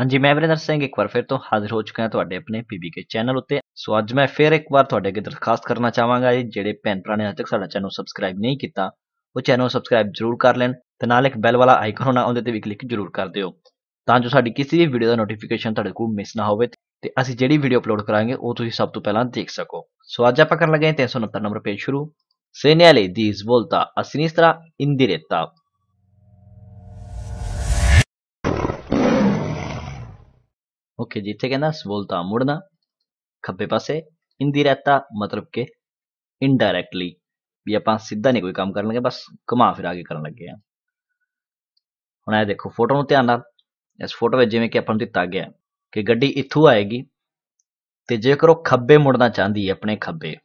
ਹਾਂਜੀ ਮੈਂ ਵਿਰੇਂਦਰ ਸਿੰਘ ਇੱਕ ਵਾਰ ਫਿਰ ਤੋਂ ਹਾਜ਼ਰ ਹੋ ਚੁੱਕਾ ਹਾਂ ਤੁਹਾਡੇ ਆਪਣੇ ਪੀਬੀਕੇ ਚੈਨਲ ਉੱਤੇ ਸੋ ਅੱਜ ਮੈਂ ਫਿਰ ਇੱਕ ਵਾਰ ਤੁਹਾਡੇ ਅੱਗੇ ਦਰਖਾਸਤ ਕਰਨਾ ਚਾਹਾਂਗਾ ਜਿਹੜੇ ਭੈਣ ਭਰਾ ਨੇ ਅਜੇ ਤੱਕ ਸਾਡਾ ਚੈਨਲ ਸਬਸਕ੍ਰਾਈਬ ਨਹੀਂ ਕੀਤਾ ਉਹ ਚੈਨਲ ਸਬਸਕ੍ਰਾਈਬ ਜ਼ਰੂਰ ਕਰ ਲੈਣ ਤੇ ਨਾਲ ਇੱਕ ਬੈਲ ਵਾਲਾ ਆਈਕਨ ਹੋਣਾ ਉਹਦੇ ਤੇ ਵੀ ਕਲਿੱਕ ਜ਼ਰੂਰ ਕਰ ਦਿਓ ਤਾਂ ਜੋ ਸਾਡੀ ਕਿਸੇ ਵੀ ਵੀਡੀਓ ਦਾ ਨੋਟੀਫਿਕੇਸ਼ਨ ਤੁਹਾਡੇ ਕੋਲ ਮਿਸ ਨਾ ਹੋਵੇ ਤੇ ਅਸੀਂ ਜਿਹੜੀ ਵੀਡੀਓ ਅਪਲੋਡ ਕਰਾਂਗੇ ਉਹ ਤੁਸੀਂ ਸਭ ਤੋਂ ਪਹਿਲਾਂ ਦੇਖ ਸਕੋ ਸੋ ਅੱਜ ਆਪਾਂ ਕਰਨ ਲੱਗੇ ਹਾਂ 369 ਨੰਬਰ ਪੇਜ ਸ਼ੁਰੂ ਸੇਨਿਆ ਲਈ ਦੀਸ ਬੋਲਤਾ ਅਸਨੀਸਤਰਾ ਇੰਦਿਰੇਤਾ ਓਕੇ ਜਿੱਥੇ ਕਹਿੰਦਾ ਸਵੋਲਤਾ ਮੁੜਨਾ ਖੱਬੇ ਪਾਸੇ ਇੰਦਿਰੈਤਾ ਮਤਲਬ ਕਿ ਇਨਡਾਇਰੈਕਟਲੀ ਵੀ ਆਪਾਂ ਸਿੱਧਾ ਨਹੀਂ ਕੋਈ ਕੰਮ ਕਰਨ ਲੱਗੇ ਬਸ ਘੁਮਾ ਫਿਰਾ ਕੇ ਕਰਨ ਲੱਗੇ ਆ ਹੁਣ ਇਹ ਦੇਖੋ ਫੋਟੋ ਨੂੰ ਧਿਆਨ ਨਾਲ ਇਸ ਫੋਟੋ ਵਿੱਚ ਜਿਵੇਂ ਕਿ ਆਪਾਂ ਨੂੰ ਦਿੱਤਾ ਗਿਆ ਕਿ ਗੱਡੀ ਇੱਥੋਂ ਆਏਗੀ ਤੇ ਜੇਕਰ ਉਹ ਖੱਬੇ ਮੁੜਨਾ ਚਾਹੁੰਦੀ ਹੈ ਆਪਣੇ ਖੱਬੇ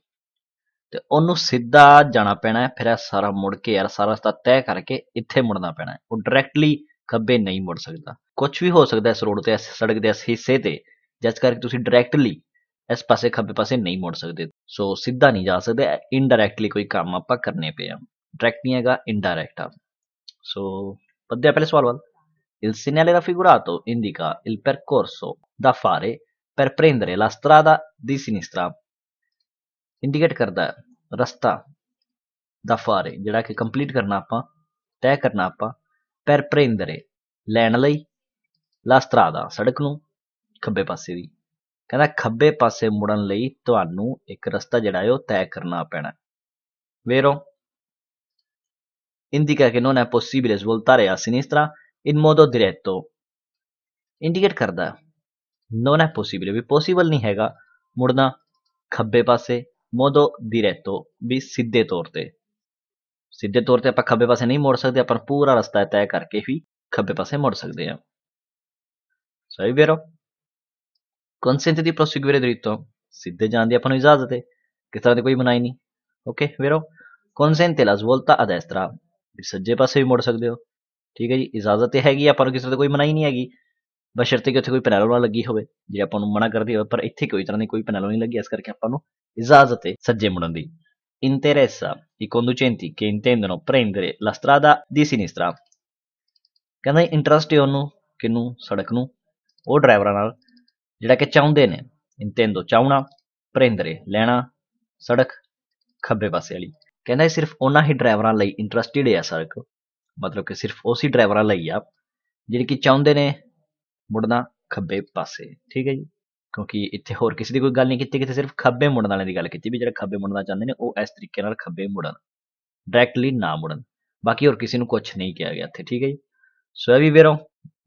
ਤੇ ਉਹਨੂੰ ਸਿੱਧਾ ਜਾਣਾ ਪੈਣਾ ਹੈ ਫਿਰ ਇਹ ਸਾਰਾ ਮੁੜ ਕੇ ਯਾਰ ਸਾਰਾ ਰਸਤਾ ਤੈਅ ਕਰਕੇ ਇੱਥੇ ਮੁੜਨਾ ਪੈਣਾ ਹੈ ਉਹ ਡਾਇਰੈਕਟਲੀ ਖੱਬੇ ਨਹੀਂ ਮੁੜ ਸਕਦਾ ਕੁਝ ਵੀ ਹੋ ਸਕਦਾ ਇਸ ਰੋਡ ਤੇ ਇਸ ਸੜਕ ਦੇ ਇਸ ਹਿੱਸੇ ਤੇ ਜਿਸ ਕਰਕੇ ਤੁਸੀਂ ਡਾਇਰੈਕਟਲੀ ਇਸ ਪਾਸੇ ਖੱਬੇ ਪਾਸੇ ਨਹੀਂ ਮੁੜ ਸਕਦੇ ਸੋ ਸਿੱਧਾ ਨਹੀਂ ਜਾ ਸਕਦੇ ਇਨਡਾਇਰੈਕਟਲੀ ਕੋਈ ਕੰਮ ਆਪਾਂ ਕਰਨੇ ਪਏ ਆ ਡਾਇਰੈਕਟ ਨਹੀਂ ਹੈਗਾ ਇਨਡਾਇਰੈਕਟ ਆ ਸੋ ਪੱਧਿਆ ਆ ਪਹਿਲੇ ਸਵਾਲ ਵੱਲ ਇਲ segnale ਦਾ indica il ਇਲ ਪਰਕੋਰਸੋ ਦਾ ਫਾਰੇ ਪਰ ਪ੍ਰੇਂਦਰੇ ਲਾ ਸਟਰਾਦਾ ਦੀ ਸਿਨਿਸਟਰਾ ਇੰਡੀਕੇਟ ਕਰਦਾ ਰਸਤਾ ਦਾ ਫਾਰੇ ਜਿਹੜਾ ਕਿ ਕੰਪਲੀਟ ਕਰਨਾ ਆਪਾਂ ਤੈਅ ਕਰਨਾ ਆਪਾਂ ਪੈਰ ਭਰਿੰਦਰੇ ਲੈਣ ਲਈ ਲਾ ਸਤਰਾਦਾ ਸੜਕ ਨੂੰ ਖੱਬੇ ਪਾਸੇ ਦੀ ਕਹਿੰਦਾ ਖੱਬੇ ਪਾਸੇ ਮੁੜਨ ਲਈ ਤੁਹਾਨੂੰ ਇੱਕ ਰਸਤਾ ਜਿਹੜਾ ਹੈ ਉਹ ਤੈਅ ਕਰਨਾ ਪੈਣਾ Vero? Indica che non è possibile svoltare a sinistra in modo diretto. Indicate ਕਰਦਾ Non è possibile. ਵੀ possible ਨਹੀਂ ਹੈਗਾ ਮੁੜਨਾ ਖੱਬੇ ਪਾਸੇ modo diretto ਵੀ ਸਿੱਧੇ ਤੌਰ ਤੇ ਸਿੱਧੇ ਤੌਰ ਤੇ ਆਪਾਂ ਖੱਬੇ ਪਾਸੇ ਨਹੀਂ ਮੁੜ ਸਕਦੇ ਆਪਾਂ ਪੂਰਾ ਰਸਤਾ ਤੈਅ ਕਰਕੇ ਹੀ ਖੱਬੇ ਪਾਸੇ ਮੁੜ ਸਕਦੇ ਆ ਸਹੀ ਵੀਰੋ ਕੰਸੈਂਟ ਦੀ ਪ੍ਰੋਸੀਗਰੇ ਦਰਿਤੋਂ ਸਿੱਧੇ ਜਾਣ ਦੀ ਆਪਾਂ ਨੂੰ ਇਜਾਜ਼ਤ ਹੈ ਤਰ੍ਹਾਂ ਦੀ ਕੋਈ ਮਨਾਈ ਨਹੀਂ ਓਕੇ ਵੀਰੋ ਕੰਸੈਂਟ ਤੇ ਲਾਜ਼ ਵੋਲਤਾ ਅਦਾ ਇਸ ਤਰ੍ਹਾਂ ਸੱਜੇ ਪਾਸੇ ਵੀ ਮੁੜ ਸਕਦੇ ਹੋ ਠੀਕ ਹੈ ਜੀ ਇਜਾਜ਼ਤ ਹੈਗੀ ਆਪਾਂ ਨੂੰ ਕਿਸੇ ਦੀ ਕੋਈ ਮਨਾਈ ਨਹੀਂ ਹੈਗੀ ਬਸ਼ਰਤੇ ਕਿ ਉੱਥੇ ਕੋਈ ਪੈਨਲ ਨਾ ਲੱਗੀ ਹੋਵੇ ਜੇ ਆਪਾਂ ਨੂੰ ਮਨਾ ਕਰਦੀ ਹੋਵੇ ਪਰ ਇੱਥੇ ਕੋਈ ਤਰ੍ਹਾਂ ਦੀ ਕੋਈ ਪੈਨਲ ਨਹੀਂ ਲੱਗੀ ਇਸ ਕਰਕੇ ਆਪਾਂ ਨੂੰ ਇਜਾਜ਼ਤ ਹੈ ਸੱਜੇ ਮੁੜਨ ਦੀ interessa i conducenti che intendono prendere la strada di sinistra ਕਹਿੰਦਾ ਇੰਟਰਸਟ ਹੈ ਉਹਨੂੰ ਕਿਨੂੰ ਸੜਕ ਨੂੰ ਉਹ ਡਰਾਈਵਰਾਂ ਨਾਲ ਜਿਹੜਾ ਕਿ ਚਾਹੁੰਦੇ ਨੇ ਇੰਟੈਂਡੋ ਚਾਹਣਾ ਪ੍ਰਿੰਦਰੇ ਲੈਣਾ ਸੜਕ ਖੱਬੇ ਪਾਸੇ ਵਾਲੀ ਕਹਿੰਦਾ ਇਹ ਸਿਰਫ ਉਹਨਾਂ ਹੀ ਡਰਾਈਵਰਾਂ ਲਈ ਇੰਟਰਸਟਿਡ ਹੈ ਸੜਕ ਮਤਲਬ ਕਿ ਸਿਰਫ ਉਸੇ ਡਰਾਈਵਰਾਂ ਲਈ ਆ ਜਿਹੜੇ ਕਿ ਚਾਹੁੰਦੇ ਨੇ ਮੁੜਨਾ ਖੱਬੇ ਪਾਸੇ ਠੀਕ ਹੈ ਜੀ क्योंकि इतने होर किसी की कोई गल नहीं की कि सिर्फ खब्बे मुड़न वाले की गल की भी जो खब्बे मुड़ना चाहते हैं वो इस तरीके खब्बे मुड़न डायरैक्टली ना मुड़न बाकी होर किसी कुछ नहीं किया गया इतने ठीक है जी सो भी बेरो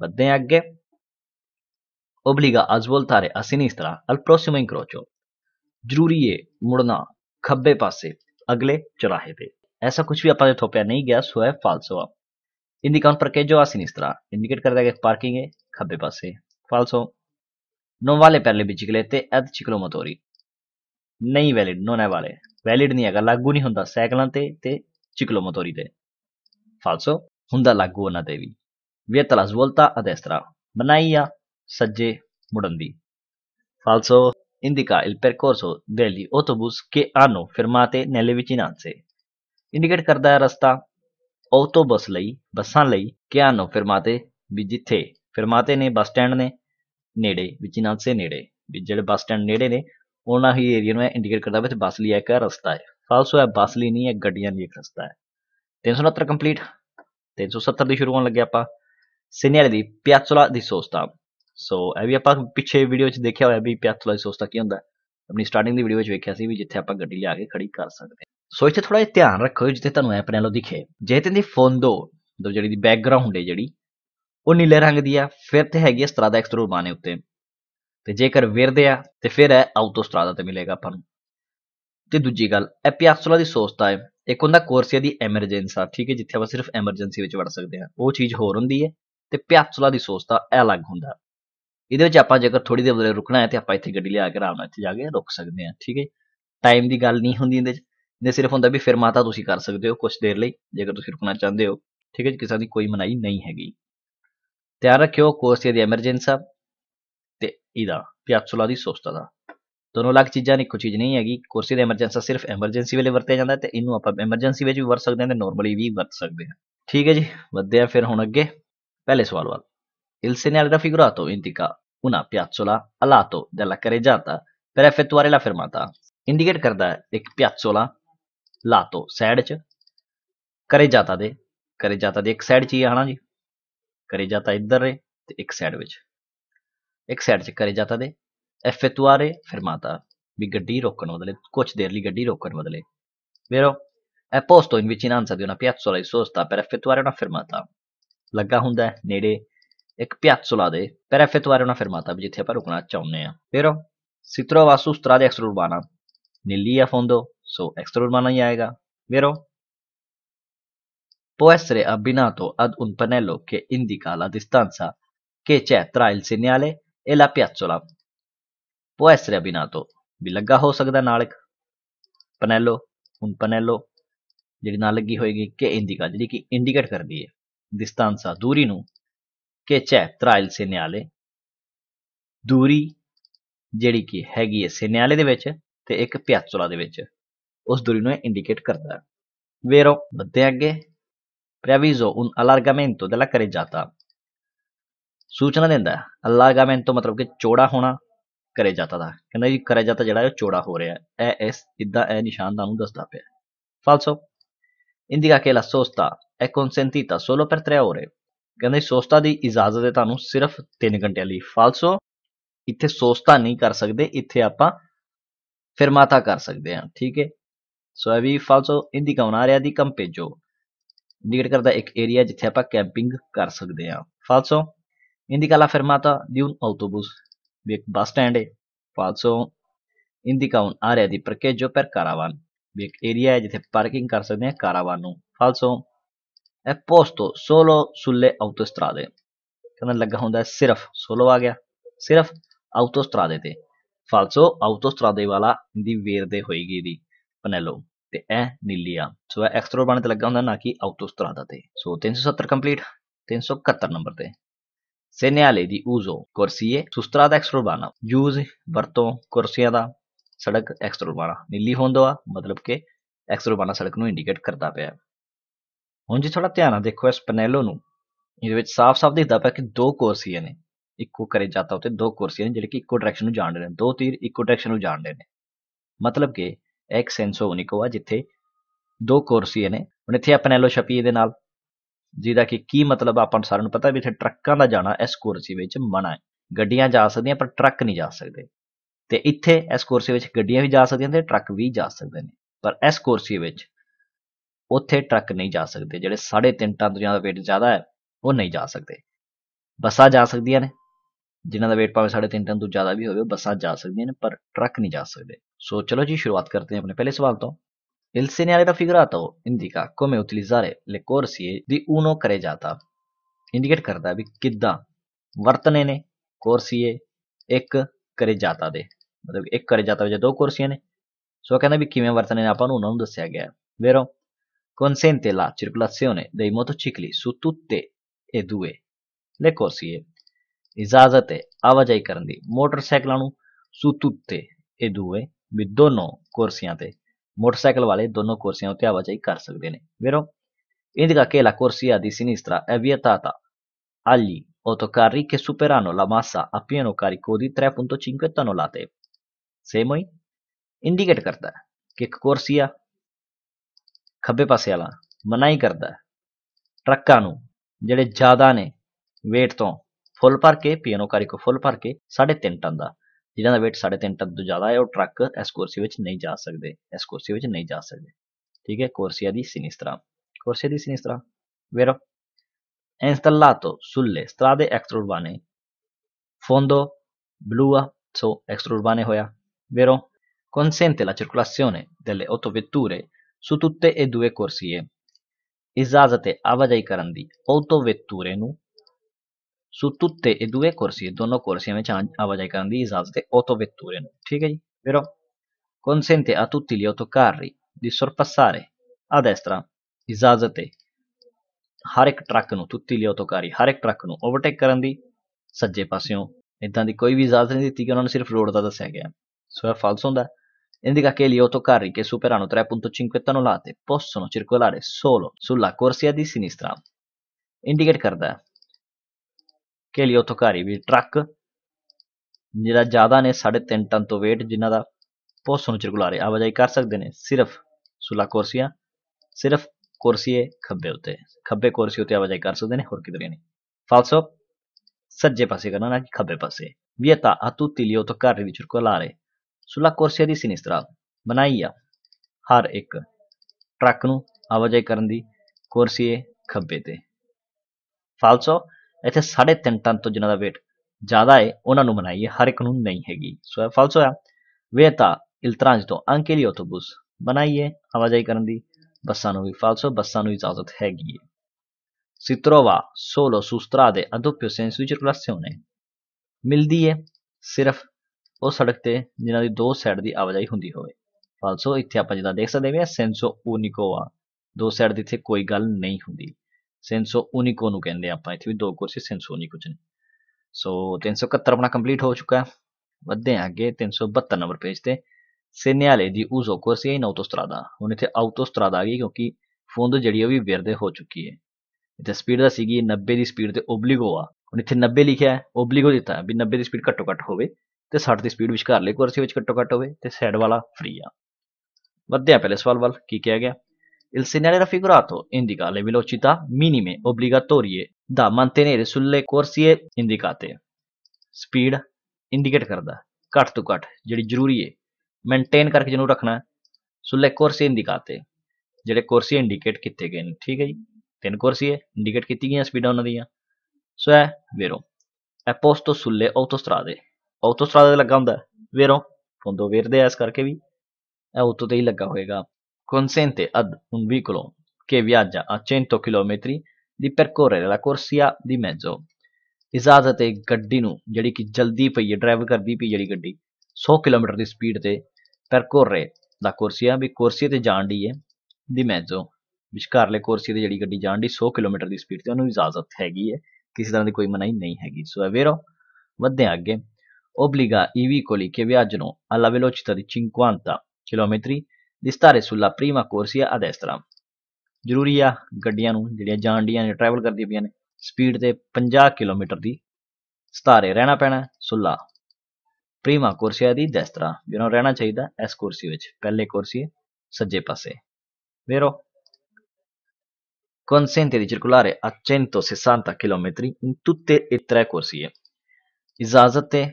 बदे अगे उबलीगा अज बोल तारे असी नहीं इस तरह अलप्रोसिमो इंक्रोचो जरूरी है मुड़ना खब्बे पासे अगले चौराहे पे ऐसा कुछ भी अपने थोपया नहीं गया सो है फालसो इंडिकाउन पर कह जो असी नहीं इस तरह इंडिकेट करता है कि पार्किंग है खब्बे पासे फालसो non vale per le biciclette ed ciclomotori. ਨਹੀਂ ਵੈਲਿਡ ਨੋਨ ਹੈ ਵਾਲੇ ਵੈਲਿਡ ਨਹੀਂ ਹੈਗਾ ਲਾਗੂ ਨਹੀਂ ਹੁੰਦਾ ਸਾਈਕਲਾਂ ਤੇ ਤੇ Ciclomotori. Te. Falso. Hunda ਲਾਗੂ ਉਹਨਾਂ ਤੇ ਵੀ ਵਿਅਤ svolta a destra. ਬਣਾਈਆ ਸੱਜੇ ਮੁੜੰਦੀ Falso. indica il percorso degli autobus che hanno fermate nelle vicinanze Indicate ਕਰਦਾ ਹੈ ਰਸਤਾ ਆਟੋਬਸ ਲਈ ਬੱਸਾਂ ਲਈ ਕਿ hanno fermate ਵੀ ਜਿੱਥੇ fermate ਨੇ ਬੱਸ ਸਟੈਂਡ ਨੇ नेड़े विच मीन ਨੇੜੇ ਵੀ ਜਿਹੜੇ ਬੱਸ ਸਟੈਂਡ ਨੇੜੇ ਨੇ ਉਹਨਾਂ ਹੀ ਏਰੀਆ ਨੂੰ ਇੰਡੀਕੇਟ ਕਰਦਾ ਵਿੱਚ ਬੱਸ ਲਈ ਇੱਕ ਰਸਤਾ ਹੈ ਫਾਲਸੋ ਹੈ ਬੱਸ ਲਈ ਨਹੀਂ ਹੈ ਗੱਡੀਆਂ ਲਈ ਇੱਕ ਰਸਤਾ ਹੈ 369 ਕੰਪਲੀਟ 370 ਦੀ ਸ਼ੁਰੂ ਹੋਣ ਲੱਗੇ ਆਪਾਂ ਸਿਨੇਰੇ ਦੀ ਪਿਆਚੋਲਾ ਦੀ ਸੋਸਤਾ ਸੋ ਇਹ ਵੀ ਆਪਾਂ ਪਿੱਛੇ ਵੀਡੀਓ ਵਿੱਚ ਦੇਖਿਆ ਹੋਇਆ ਵੀ ਪਿਆਚੋਲਾ ਦੀ ਸੋਸਤਾ ਕੀ ਹੁੰਦਾ ਆਪਣੀ ਸਟਾਰਟਿੰਗ ਦੀ ਵੀਡੀਓ ਵਿੱਚ ਵੇਖਿਆ ਸੀ ਵੀ ਜਿੱਥੇ ਆਪਾਂ ਗੱਡੀ ਲਿਆ ਕੇ ਖੜੀ ਕਰ ਸਕਦੇ ਸੋ ਇੱਥੇ ਥੋੜਾ ਜਿਹਾ ਧਿਆਨ ਰੱਖੋ ਜਿੱਥੇ ਤੁਹਾਨੂੰ ਐਪਰੇਲੋ ਦਿਖੇ ਜੇ ਤੇ ਦੀ ਦੋ ਜਿਹੜੀ ਦੀ ਬੈਕਗ੍ਰਾਉਂਡ ਹੈ ਜਿਹੜੀ ਉਹ ਨੀਲੇ ਰੰਗ ਦੀ ਆ ਫਿਰ ਤੇ ਹੈਗੀ ਸਟਰਾਦਾ x ਤੋਂ ਬਾਨੇ ਉੱਤੇ ਤੇ ਜੇਕਰ ਵਿਰਦੇ ਆ ਤੇ ਫਿਰ ਹੈ ਆਊਟੋ ਸਟਰਾਦਾ ਤੇ ਮਿਲੇਗਾ ਆਪਾਂ ਨੂੰ ਤੇ ਦੂਜੀ ਗੱਲ ਇਹ ਪਿਆਸੋਲਾ ਦੀ ਸੋਸਤਾ ਹੈ ਇੱਕ ਹੁੰਦਾ ਕੋਰਸੀਆ ਦੀ ਐਮਰਜੈਂਸੀ ਆ ਠੀਕ ਹੈ ਜਿੱਥੇ ਆਪਾਂ ਸਿਰਫ ਐਮਰਜੈਂਸੀ ਵਿੱਚ ਵੜ ਸਕਦੇ ਆ ਉਹ ਚੀਜ਼ ਹੋਰ ਹੁੰਦੀ ਹੈ ਤੇ ਪਿਆਸੋਲਾ ਦੀ ਸੋਸਤਾ ਇਹ ਅਲੱਗ ਹੁੰਦਾ ਇਹਦੇ ਵਿੱਚ ਆਪਾਂ ਜੇਕਰ ਥੋੜੀ ਦੇਰ ਬਲੇ ਰੁਕਣਾ ਹੈ ਤੇ ਆਪਾਂ ਇੱਥੇ ਗੱਡੀ ਲਿਆ ਕੇ ਆਰਾਮ ਨਾਲ ਇੱਥੇ ਜਾ ਕੇ ਰੁਕ ਸਕਦੇ ਆ ਠੀਕ ਹੈ ਟਾਈਮ ਦੀ ਗੱਲ ਨਹੀਂ ਹੁੰਦੀ ਇਹਦੇ ਵਿੱਚ ਇਹ ਸਿਰਫ ਹੁੰਦਾ ਵੀ ਫਿਰ ਮਾਤਾ ਤੁਸੀਂ ਕਰ ਸਕਦੇ ਹੋ ਕੁਝ ਦੇਰ ਲਈ ਜੇਕਰ ਤੁਸੀਂ ਰੁਕਣਾ ਚਾਹੁੰਦੇ ਹੋ ਠੀਕ ਹੈ ਜੀ ਕਿਸੇ ਦੀ ਕੋਈ ਮਨਾਈ ਨਹੀਂ ਹੈਗੀ ਤਿਆਰ ਰੱਖਿਓ ਕੋਰਸੀਆ ਦੀ ਐਮਰਜੈਂਸਾ ਤੇ ਇਹਦਾ ਪਿਆਚੂਲਾ ਦੀ ਸੋਸਤਾ ਦਾ ਦੋਨੋਂ ਲੱਗ ਚੀਜ਼ਾਂ ਨਹੀਂ ਕੋਈ ਚੀਜ਼ ਨਹੀਂ ਹੈਗੀ ਕੋਰਸੀਆ ਦੀ ਐਮਰਜੈਂਸਾ ਸਿਰਫ ਐਮਰਜੈਂਸੀ ਵੇਲੇ ਵਰਤਿਆ ਜਾਂਦਾ ਤੇ ਇਹਨੂੰ ਆਪਾਂ ਐਮਰਜੈਂਸੀ ਵਿੱਚ ਵੀ ਵਰਤ ਸਕਦੇ ਹਾਂ ਤੇ ਨਾਰਮਲੀ ਵੀ ਵਰਤ ਸਕਦੇ ਹਾਂ ਠੀਕ ਹੈ ਜੀ ਵੱਧਦੇ ਆ ਫਿਰ ਹੁਣ ਅੱਗੇ ਪਹਿਲੇ ਸਵਾਲ ਵੱਲ Il segnale raffigurato indica una piazzola a lato della carreggiata per effettuare la fermata. Indicate ਕਰਦਾ ਹੈ ਇੱਕ ਪਿਆਜ਼ੋਲਾ ਲਾਤੋ ਸਾਈਡ 'ਚ ਕਰੇਜਾਤਾ ਦੇ ਕਰੇਜਾਤਾ ਦੇ ਇੱਕ ਸਾਈਡ 'ਚ ਹੀ ਆਣਾ ਜੀ ਕਰੇ ਤਾਂ ਇੱਧਰ ਰੇ ਤੇ ਇੱਕ ਸਾਈਡ ਵਿੱਚ ਇੱਕ ਸਾਈਡ 'ਚ ਕਰੇ ਤਾਂ ਦੇ ਐਫਤੁਆਰੇ ਫਰਮਾਤਾ ਵੀ ਗੱਡੀ ਰੋਕਣ ਬਦਲੇ ਕੁਝ ਦੇਰ ਲਈ ਗੱਡੀ ਰੋਕਣ ਬਦਲੇ ਐ ਪੋਸਟੋ ਇਨ ਵਿਚਿਨਾਂਸਾ ਦੀ ਉਹਨਾਂ ਪਿਆਜ਼ੋਲਾ ਦੀ ਸੋਸਤਾ ਪਰ ਐਫਤੁਆਰੇ ਉਹਨਾਂ ਫਰਮਾਤਾ ਲੱਗਾ ਹੁੰਦਾ ਨੇੜੇ ਇੱਕ ਪਿਆਤਸੋਲਾ ਦੇ ਪਰ ਐਫਤੁਆਰੇ ਉਹਨਾਂ ਫਰਮਾਤਾ ਜਿੱਥੇ ਆਪਾਂ ਰੁਕਣਾ ਚਾਹੁੰਦੇ ਆ ਮੇਰੋ ਸਿਤਰੋ ਵਾਸੂ ਸਤਰਾ ਦੇ ਐਕਸਟਰੋਰਬਾਨਾ ਨੀਲੀ ਆ ਫੋਂਦੋ ਸੋ ਐਕਸਟਰੋਰਬਾਨਾ ਹੀ ਆਏਗਾ ਮੇਰੋ Poestre abbinato ad un pannello che indica la distanza che c'è tra il segnale e la piazzola. Può essere abbinato ਵੀ ਹੋ ਸਕਦਾ ਨਾਲ ਇੱਕ ਪਨੈਲੋ ਹੁਣ ਪਨੈਲੋ ਜਿਹੜੀ ਨਾਲ ਲੱਗੀ ਹੋਏਗੀ ਕਿ ਇੰਡੀਕਾ ਜਿਹੜੀ ਕਿ ਇੰਡੀਕੇਟ ਕਰਦੀ ਹੈ ਡਿਸਟੈਂਸ ਦੂਰੀ ਨੂੰ ਕਿ ਚੈ ਟ੍ਰਾਇਲ ਸਿਨਿਆਲੇ ਦੂਰੀ ਜਿਹੜੀ ਕਿ ਹੈਗੀ ਹੈ ਸਿਨਿਆਲੇ ਦੇ ਵਿੱਚ ਤੇ ਇੱਕ ਪਿਆਚੋਲਾ ਦੇ ਵਿੱਚ ਉਸ ਦੂਰੀ ਨੂੰ ਇੰਡੀਕੇਟ ਕਰਦਾ ਵੇਰੋ ਬੱਦੇ ਅੱਗੇ preavviso un allargamento della carreggiata ਸੂਚਨਾ ਦਿੰਦਾ allargamento ਮਤਲਬ ਕਿ ਚੌੜਾ ਹੋਣਾ ਕਰੇਜਾਤਾ ਦਾ ਕਹਿੰਦਾ ਜੀ ਕਰੇਜਾਤਾ ਜਿਹੜਾ ਹੈ ਚੌੜਾ ਹੋ ਰਿਹਾ ਹੈ ਇਹ ਇਸ ਇਦਾਂ ਇਹ ਨਿਸ਼ਾਨ ਤੁਹਾਨੂੰ ਦੱਸਦਾ ਪਿਆ ਫਾਲਸੋ ਇੰਡੀਕਾ ਕੇ ਲਾ ਸੋਸਤਾ è consentita solo per 3 ore ਕਹਿੰਦੇ ਸੋਸਤਾ ਦੀ ਇਜਾਜ਼ਤ ਹੈ ਤੁਹਾਨੂੰ ਸਿਰਫ 3 ਘੰਟੇ ਲਈ ਫਾਲਸੋ ਇੱਥੇ ਸੋਸਤਾ ਨਹੀਂ ਕਰ ਸਕਦੇ ਇੱਥੇ ਆਪਾਂ ਫਿਰਮਾਤਾ ਕਰ ਸਕਦੇ ਹਾਂ ਠੀਕ ਹੈ ਸੋ ਇਹ ਵੀ ਫਾਲਸੋ ਇੰਡੀਕਾ ਉਹਨਾਂ ਰਿਆ ਦੀ ਕੰਪੇਜੋ ਇੰਡੀਕੇਟ ਕਰਦਾ ਇੱਕ ਏਰੀਆ ਜਿੱਥੇ ਆਪਾਂ ਕੈਂਪਿੰਗ ਕਰ ਸਕਦੇ ਆ ਫਾਲਸੋ ਇੰਡੀਕਾ ਲਾ ਫਰਮਾਤਾ ਦੀ ਉਨ ਆਟੋਬਸ ਵੀ ਇੱਕ ਬੱਸ ਸਟੈਂਡ ਹੈ ਫਾਲਸੋ ਇੰਡੀਕਾ ਉਨ ਰਿਹਾ ਦੀ ਪਰਕੇ ਜੋ ਪਰ ਕਾਰਾਵਾਨ ਵੀ ਇੱਕ ਏਰੀਆ ਹੈ ਜਿੱਥੇ ਪਾਰਕਿੰਗ ਕਰ ਸਕਦੇ ਆ ਕਾਰਾਵਾਨ ਨੂੰ ਫਾਲਸੋ ਐ ਪੋਸਟੋ ਸੋਲੋ ਸੁੱਲੇ ਆਟੋਸਟਰਾਦੇ ਕਹਿੰਦਾ ਲੱਗਾ ਹੁੰਦਾ ਸਿਰਫ ਸੋਲੋ ਆ ਗਿਆ ਸਿਰਫ ਆਟੋਸਟਰਾਦੇ ਤੇ ਫਾਲਸੋ ਆਟੋਸਟਰਾਦੇ ਵਾਲਾ ਦੀ ਵੇਰ ਦੇ ਹੋਏਗੀ ਦੀ ਪਨੇਲੋ ਤੇ ਐ ਨੀਲੀ ਆ ਸੋ ਇਹ ਐਕਸ ਤੇ ਲੱਗਾ ਹੁੰਦਾ ਨਾ ਕਿ ਆਉਟੋਸ ਤਰ੍ਹਾਂ ਦਾ ਤੇ ਸੋ 370 ਕੰਪਲੀਟ 371 ਨੰਬਰ ਤੇ segnale ਦੀ uso ਕੁਰਸੀਏ su strada extraurbana ਯੂਜ਼ ਵਰਤੋਂ ਕੁਰਸੀਆਂ ਦਾ ਸੜਕ ਐਕਸਟਰੋਬਾਨਾ ਨੀਲੀ ਹੁੰਦਾ ਆ ਮਤਲਬ ਕਿ ਐਕਸਟਰੋਬਾਨਾ ਸੜਕ ਨੂੰ ਇੰਡੀਕੇਟ ਕਰਦਾ ਪਿਆ ਹੁਣ ਜੀ ਥੋੜਾ ਧਿਆਨ ਨਾਲ ਦੇਖੋ ਇਸ ਪਨੈਲੋ ਨੂੰ ਇਹਦੇ ਵਿੱਚ ਸਾਫ਼-ਸਾਫ਼ ਦਿਖਦਾ ਪਿਆ ਕਿ ਦੋ ਕੁਰਸੀਆਂ ਨੇ ਇੱਕੋ ਕਰੇ ਜਾਂਦਾ ਉੱਤੇ ਦੋ ਕੁਰਸੀਆਂ ਨੇ ਜਿਹੜੇ ਕਿ ਇੱਕੋ ਡਾਇਰੈਕਸ਼ਨ ਨੂੰ ਜਾਣ ਰਹੇ ਨੇ ਦੋ ਤੀਰ ਇੱਕੋ ਡਾਇਰੈਕਸ਼ਨ ਨੂੰ ਜਾਣ ਰਹੇ ਨੇ ਮਤਲਬ ਕਿ ਇੱਕ ਸੈਂਸੋ ਉਨਿਕੋਵਾ ਜਿੱਥੇ ਦੋ ਕੋਰਸੀਏ ਨੇ ਹੁਣ ਇੱਥੇ ਆ ਪੈਨੇਲੋ ਦੇ ਨਾਲ ਜਿਹਦਾ ਕਿ ਕੀ ਮਤਲਬ ਆਪਾਂ ਸਾਰਿਆਂ ਨੂੰ ਪਤਾ ਵੀ ਇੱਥੇ ਟਰੱਕਾਂ ਦਾ ਜਾਣਾ ਇਸ ਕੋਰਸੀ ਵਿੱਚ ਮਨਾ ਹੈ ਗੱਡੀਆਂ ਜਾ ਸਕਦੀਆਂ ਪਰ ਟਰੱਕ ਨਹੀਂ ਜਾ ਸਕਦੇ ਤੇ ਇੱਥੇ ਇਸ ਕੋਰਸੀ ਵਿੱਚ ਗੱਡੀਆਂ ਵੀ ਜਾ ਸਕਦੀਆਂ ਤੇ ਟਰੱਕ ਵੀ ਜਾ ਸਕਦੇ ਨੇ ਪਰ ਇਸ ਕੋਰਸੀ ਵਿੱਚ ਉੱਥੇ ਟਰੱਕ ਨਹੀਂ ਜਾ ਸਕਦੇ ਜਿਹੜੇ 3.5 ਟਨ ਤੋਂ ਜ਼ਿਆਦਾ weight ਜ਼ਿਆਦਾ ਹੈ ਉਹ ਨਹੀਂ ਜਾ ਸਕਦੇ ਬੱਸਾਂ ਜਾ ਸਕਦੀਆਂ ਨੇ ਜਿਨ੍ਹਾਂ ਦਾ weight ਭਾਵੇਂ 3.5 ਟਨ ਤੋਂ ਜ਼ਿਆਦਾ ਵੀ ਹੋਵੇ ਬੱਸਾਂ ਜਾ ਸਕਦੀਆਂ ਨੇ ਪਰ ਟਰੱਕ ਨਹੀਂ ਜਾ ਸਕਦੇ सो चलो जी शुरुआत करते हैं अपने पहले सवाल तो Il segnale raffigurato indica come utilizzare le corsie di uno carreggiata. Indicate ਕਰਦਾ ਵੀ ਕਿੱਦਾਂ ਵਰਤਨੇ ਨੇ ਕੋਰਸੀਏ ਇੱਕ ਕਰੇਜਾਤਾ ਦੇ ਮਤਲਬ ਇੱਕ ਕਰੇਜਾਤਾ ਵਿੱਚ ਦੋ ਕੋਰਸੀਆਂ ਨੇ ਸੋ ਕਹਿੰਦਾ ਵੀ ਕਿਵੇਂ ਵਰਤਨੇ ਨੇ ਆਪਾਂ ਨੂੰ ਉਹਨਾਂ ਨੂੰ ਦੱਸਿਆ ਗਿਆ ਵੇਰੋ consente la circolazione dei motocicli su tutte e due le corsie ਇਜਾਜ਼ਤ ਹੈ ਆਵਾਜਾਈ ਕਰਨ ਦੀ ਮੋਟਰਸਾਈਕਲਾਂ ਨੂੰ su tutte e due ਵੀ ਦੋਨੋਂ ਕੁਰਸੀਆਂ ਤੇ ਮੋਟਰਸਾਈਕਲ ਵਾਲੇ ਦੋਨੋਂ ਕੁਰਸੀਆਂ ਉੱਤੇ ਆਵਾਜਾਈ ਕਰ ਸਕਦੇ ਨੇ ਵੀਰੋ ਇਹਦੇ ਕਾ ਕੇ ਲਾ ਕੁਰਸੀਆ ਦੀ ਸਿਨਿਸਟਰਾ ਐਵੀਤਾਤਾ ਅਲੀ ਆਟੋਕਾਰਿ ਕੇ ਸੁਪਰਾਨੋ ਲਾ ਮਾਸਾ ਆਪੀਨੋ ਕਾਰਿਕੋ ਦੀ 3.5 ਤਨੋ ਲਾਤੇ ਸੇਮੋਈ ਇੰਡੀਕੇਟ ਕਰਦਾ ਕਿ ਇੱਕ ਕੁਰਸੀਆ ਖੱਬੇ ਪਾਸੇ ਵਾਲਾ ਮਨਾਈ ਕਰਦਾ ਟਰੱਕਾਂ ਨੂੰ ਜਿਹੜੇ ਜ਼ਿਆਦਾ ਨੇ ਵੇਟ ਤੋਂ ਫੁੱਲ ਭਰ ਕੇ ਪੀਨੋ ਕਾਰਿਕੋ ਫੁੱਲ ਭਰ ਕੇ 3.5 ਟਨ ਦਾ ਜਿਨ੍ਹਾਂ ਦਾ weight 3.5 ਟਨ ਤੋਂ ਜ਼ਿਆਦਾ ਹੈ ਉਹ ਟਰੱਕ ਇਸ ਕੁਰਸੀ ਵਿੱਚ ਨਹੀਂ ਜਾ ਸਕਦੇ ਇਸ ਕੁਰਸੀ ਵਿੱਚ ਨਹੀਂ ਜਾ ਸਕਦੇ ਠੀਕ ਹੈ ਕੋਰਸੀਆ ਦੀ ਸਿਨਿਸਤਰਾ ਕੋਰਸੀਆ ਦੀ ਸਿਨਿਸਤਰਾ ਵੇਰੋ è installato sulle strade extraurbane. Fondo blua su extraurbane hoia, vero? Consente la circolazione delle otto vetture su tutte e due corsie. Izazate avajai karandi otto vetture nu ਸੋ ਤੁੱਤੇ ਇਹ ਦੋਵੇਂ ਕੁਰਸੀ ਦੋਨੋਂ ਕੁਰਸੀਆਂ ਵਿੱਚ ਆਵਾਜਾਈ ਕਰਨ ਦੀ ਇਜਾਜ਼ਤ ਹੈ otto vetture ਠੀਕ ਹੈ ਜੀ vero consente a tutti gli autocarri di sorpassare a destra ਇਜਾਜ਼ਤ ਹੈ ਹਰ ਇੱਕ ਟਰੱਕ ਨੂੰ ਤੁੱਤੀ ਲਈ autocarri ਹਰ ਇੱਕ ਟਰੱਕ ਨੂੰ ਓਵਰਟੇਕ ਕਰਨ ਦੀ ਸੱਜੇ ਪਾਸਿਓਂ ਇਦਾਂ ਦੀ ਕੋਈ ਵੀ ਇਜਾਜ਼ਤ ਨਹੀਂ ਦਿੱਤੀ ਕਿ ਉਹਨਾਂ ਨੂੰ ਸਿਰਫ ਰੋਡ ਦਾ ਦੱਸਿਆ ਗਿਆ ਸੋ ਇਹ ਫਾਲਸ ਹੁੰਦਾ indica che gli autocarri che superano 3.5 tonnellate possono circolare solo sulla corsia di sinistra indicate karda hai के ਉਥੋਂ ਘਾਰੀ ਵੀ ਟਰੱਕ ਜਿਹੜਾ ਜ਼ਿਆਦਾ ਨੇ 3.5 ਟਨ ਤੋਂ weight ਜਿਨ੍ਹਾਂ ਦਾ ਪੋਸ ਨੂੰ ਚਰਕੁਲਾ ਆਵਾਜਾਈ ਕਰ ਸਕਦੇ ਨੇ ਸਿਰਫ ਸੁਲਾ ਕੁਰਸੀਆਂ ਸਿਰਫ ਕੁਰਸੀਏ ਖੱਬੇ ਉੱਤੇ ਖੱਬੇ ਕੁਰਸੀ ਉੱਤੇ ਆਵਾਜਾਈ ਕਰ ਸਕਦੇ ਨੇ ਹੋਰ ਕਿਧਰੇ ਨਹੀਂ ਫਾਲਸੋ ਸੱਜੇ ਪਾਸੇ ਕਰਨਾ ਨਾ ਕਿ ਖੱਬੇ ਪਾਸੇ ਵਿਅਤਾ ਅਤੁੱਤੀ ਤਿਲਿਓ ਤੋਂ ਘਰ ਵੀ ਚਰਕੁਲਾ ਸੁਲਾ 16 ਕੁਰਸੀਆਂ ਦੀ ਸਿਨਿਸਤਰਾ ਬਣਾਈ ਆ ਹਰ ਇੱਕ ਟਰੱਕ ਨੂੰ ਆਵਾਜਾਈ ਕਰਨ ਦੀ ਕੁਰਸੀਏ ਖੱਬੇ ਤੇ ਫਾਲਸੋ ਇੱਥੇ 3.5 ਟਨ ਤੋਂ ਜਿਨ੍ਹਾਂ ਦਾ weight ਜ਼ਿਆਦਾ ਹੈ ਉਹਨਾਂ ਨੂੰ ਮਨਾਈਏ ਹਰ ਇੱਕ ਨੂੰ ਨਹੀਂ ਹੈਗੀ ਸੋ ਫਾਲਸ ਹੋਇਆ ਵੇਤਾ ਇਲਤਰਾਂਜ ਤੋਂ ਅੰਕੇਲੀ ਆਟੋਬਸ ਬਣਾਈਏ ਆਵਾਜਾਈ ਕਰਨ ਦੀ ਬੱਸਾਂ ਨੂੰ ਵੀ ਫਾਲਸ ਬੱਸਾਂ ਨੂੰ ਇਜਾਜ਼ਤ ਹੈਗੀ ਸਿਤਰੋਵਾ ਸੋਲੋ ਸੁਸਤਰਾ ਦੇ su ਸੈਂਸ a doppio ਮਿਲਦੀ ਹੈ ਸਿਰਫ ਉਹ ਸੜਕ ਤੇ ਜਿਨ੍ਹਾਂ ਦੀ ਦੋ ਸਾਈਡ ਦੀ ਆਵਾਜਾਈ ਹੁੰਦੀ ਹੋਵੇ ਫਾਲਸੋ ਇੱਥੇ ਆਪਾਂ ਜਿਹਦਾ ਦੇਖ ਸਕਦੇ ਹਾਂ ਸੈਂਸੋ ਓਨਿਕੋਵਾ ਦੋ ਸਾਈਡ ਦੀ ਇੱਥੇ ਕੋਈ ਗੱਲ ਨਹੀਂ ਹੁੰਦੀ ਸੈਂਸੋ ਉਨਿਕੋ ਨੂੰ ਕਹਿੰਦੇ ਆਪਾਂ ਇੱਥੇ ਵੀ ਦੋ ਕੁਰਸੀ ਸੈਂਸੋ ਉਨਿਕੋ ਚ ਨੇ ਸੋ 371 ਆਪਣਾ ਕੰਪਲੀਟ ਹੋ ਚੁੱਕਾ ਹੈ ਵਧਦੇ ਹਾਂ ਅੱਗੇ 372 ਨੰਬਰ ਪੇਜ ਤੇ ਸੇਨਿਆਲੇ ਦੀ ਉਜ਼ੋ ਕੋਰਸ ਇਹ ਨੌਤੋਸਟਰਾਦਾ ਹੁਣ ਇੱਥੇ ਆਉਟੋਸਟਰਾਦਾ ਆ ਗਈ ਕਿਉਂਕਿ ਫੁੰਦ ਜਿਹੜੀ ਉਹ ਵੀ ਵਿਰਦੇ ਹੋ ਚੁੱਕੀ ਹੈ ਇੱਥੇ ਸਪੀਡ ਦਾ ਸੀਗੀ 90 ਦੀ ਸਪੀਡ ਤੇ ਓਬਲੀਗੋ ਆ ਹੁਣ ਇੱਥੇ 90 ਲਿਖਿਆ ਹੈ ਓਬਲੀਗੋ ਦਿੱਤਾ ਵੀ 90 ਦੀ ਸਪੀਡ ਘੱਟੋ ਘੱਟ ਹੋਵੇ ਤੇ 60 ਦੀ ਸਪੀਡ ਵਿਚਕਾਰਲੇ ਕੁਰਸੀ ਵਿੱਚ ਘੱਟੋ ਘੱਟ ਹੋਵੇ ਤੇ ਸਾਈਡ ਵਾਲਾ ਫ੍ਰੀ ਆ ਆ ਪਹਿਲੇ ਸਵਾਲ ਵੱਲ ਕੀ ਕਿਹਾ ਗਿਆ il segnale raffigurato indica le velocità minime obbligatorie da mantenere sulle corsie indicate. Speed indicate ਕਰਦਾ ਘੱਟ ਤੋਂ ਘੱਟ ਜਿਹੜੀ ਜ਼ਰੂਰੀ ਹੈ ਮੇਨਟੇਨ ਕਰਕੇ ਜਿਹਨੂੰ ਰੱਖਣਾ ਸੁੱਲੇ ਕੋਰਸੇ ਇੰਡੀਕਾਤੇ ਜਿਹੜੇ ਕੋਰਸੇ ਇੰਡੀਕੇਟ ਕੀਤੇ ਗਏ ਨੇ ਠੀਕ ਹੈ ਜੀ ਤਿੰਨ ਕੋਰਸੇ ਇੰਡੀਕੇਟ ਕੀਤੀ ਗਈਆਂ ਸਪੀਡਾਂ ਉਹਨਾਂ ਦੀਆਂ ਸੋ ਹੈ ਵੇਰੋ ਐਪੋਸਟੋ ਸੁੱਲੇ ਆਟੋਸਟਰਾਦੇ ਆਟੋਸਟਰਾਦੇ ਲੱਗਾ ਹੁੰਦਾ ਵੇਰੋ ਫੋਂਦੋ ਵੇਰਦੇ ਐਸ ਕਰਕੇ ਵੀ ਇਹ ਉਤੋਂ ਤੇ ਹੀ ਲੱਗਾ ਹੋਏਗਾ Consente ad un veicolo che viaggia a 100 km di percorrere la corsia di mezzo ਇਜਾਜ਼ਤ ਹੈ ਗੱਡੀ ਨੂੰ ਜਿਹੜੀ ਕਿ ਜਲਦੀ ਪਈ ਹੈ ਡਰਾਈਵ ਕਰਦੀ ਪਈ ਜਿਹੜੀ ਗੱਡੀ 100 ਕਿਲੋਮੀਟਰ ਦੀ ਸਪੀਡ ਤੇ ਪਰਕੋਰ ਰਹੇ ਦਾ ਕੁਰਸੀਆ ਵੀ ਕੁਰਸੀ ਤੇ ਜਾਣ ਦੀ ਹੈ ਦੀ ਮੈਜੋ ਵਿਚਕਾਰਲੇ ਕੁਰਸੀ ਤੇ ਜਿਹੜੀ ਗੱਡੀ ਜਾਣ ਦੀ 100 ਕਿਲੋਮੀਟਰ ਦੀ ਸਪੀਡ ਤੇ ਉਹਨੂੰ ਇਜਾਜ਼ਤ ਹੈਗੀ ਹੈ ਕਿਸੇ ਤਰ੍ਹਾਂ ਦੀ ਕੋਈ ਮਨਾਹੀ ਨਹੀਂ ਹੈਗੀ ਸੋ ਅਵੇਰੋ ਵਧਦੇ ਅੱਗੇ ਓਬਲੀਗਾ ਈਵੀ ਕੋਲੀ ਕੇ ਵਿਆਜਨੋ alla velocità di 50 chilometri di stare sulla prima corsia a destra ਜ਼ਰੂਰੀ ਆ ਗੱਡੀਆਂ ਨੂੰ ਜਿਹੜੀਆਂ ਜਾਣ ਨੇ ਟਰੈਵਲ ਕਰਦੀਆਂ ਪਈਆਂ ਨੇ ਸਪੀਡ ਤੇ 50 ਕਿਲੋਮੀਟਰ ਦੀ ਸਤਾਰੇ ਰਹਿਣਾ ਪੈਣਾ ਸੁੱਲਾ ਪ੍ਰੀਮਾ ਕੁਰਸੀਆ ਦੀ ਦਸਤਰਾ ਜਿਹਨੂੰ ਰਹਿਣਾ ਚਾਹੀਦਾ ਐਸ ਕੁਰਸੀ ਵਿੱਚ ਪਹਿਲੇ ਕੁਰਸੀ ਸੱਜੇ ਪਾਸੇ ਵੇਰੋ consente ਦੀ ਸਰਕੂਲਾਰੇ ਆ 160 km in tutte e tre ਹੈ ਇਜਾਜ਼ਤ ਤੇ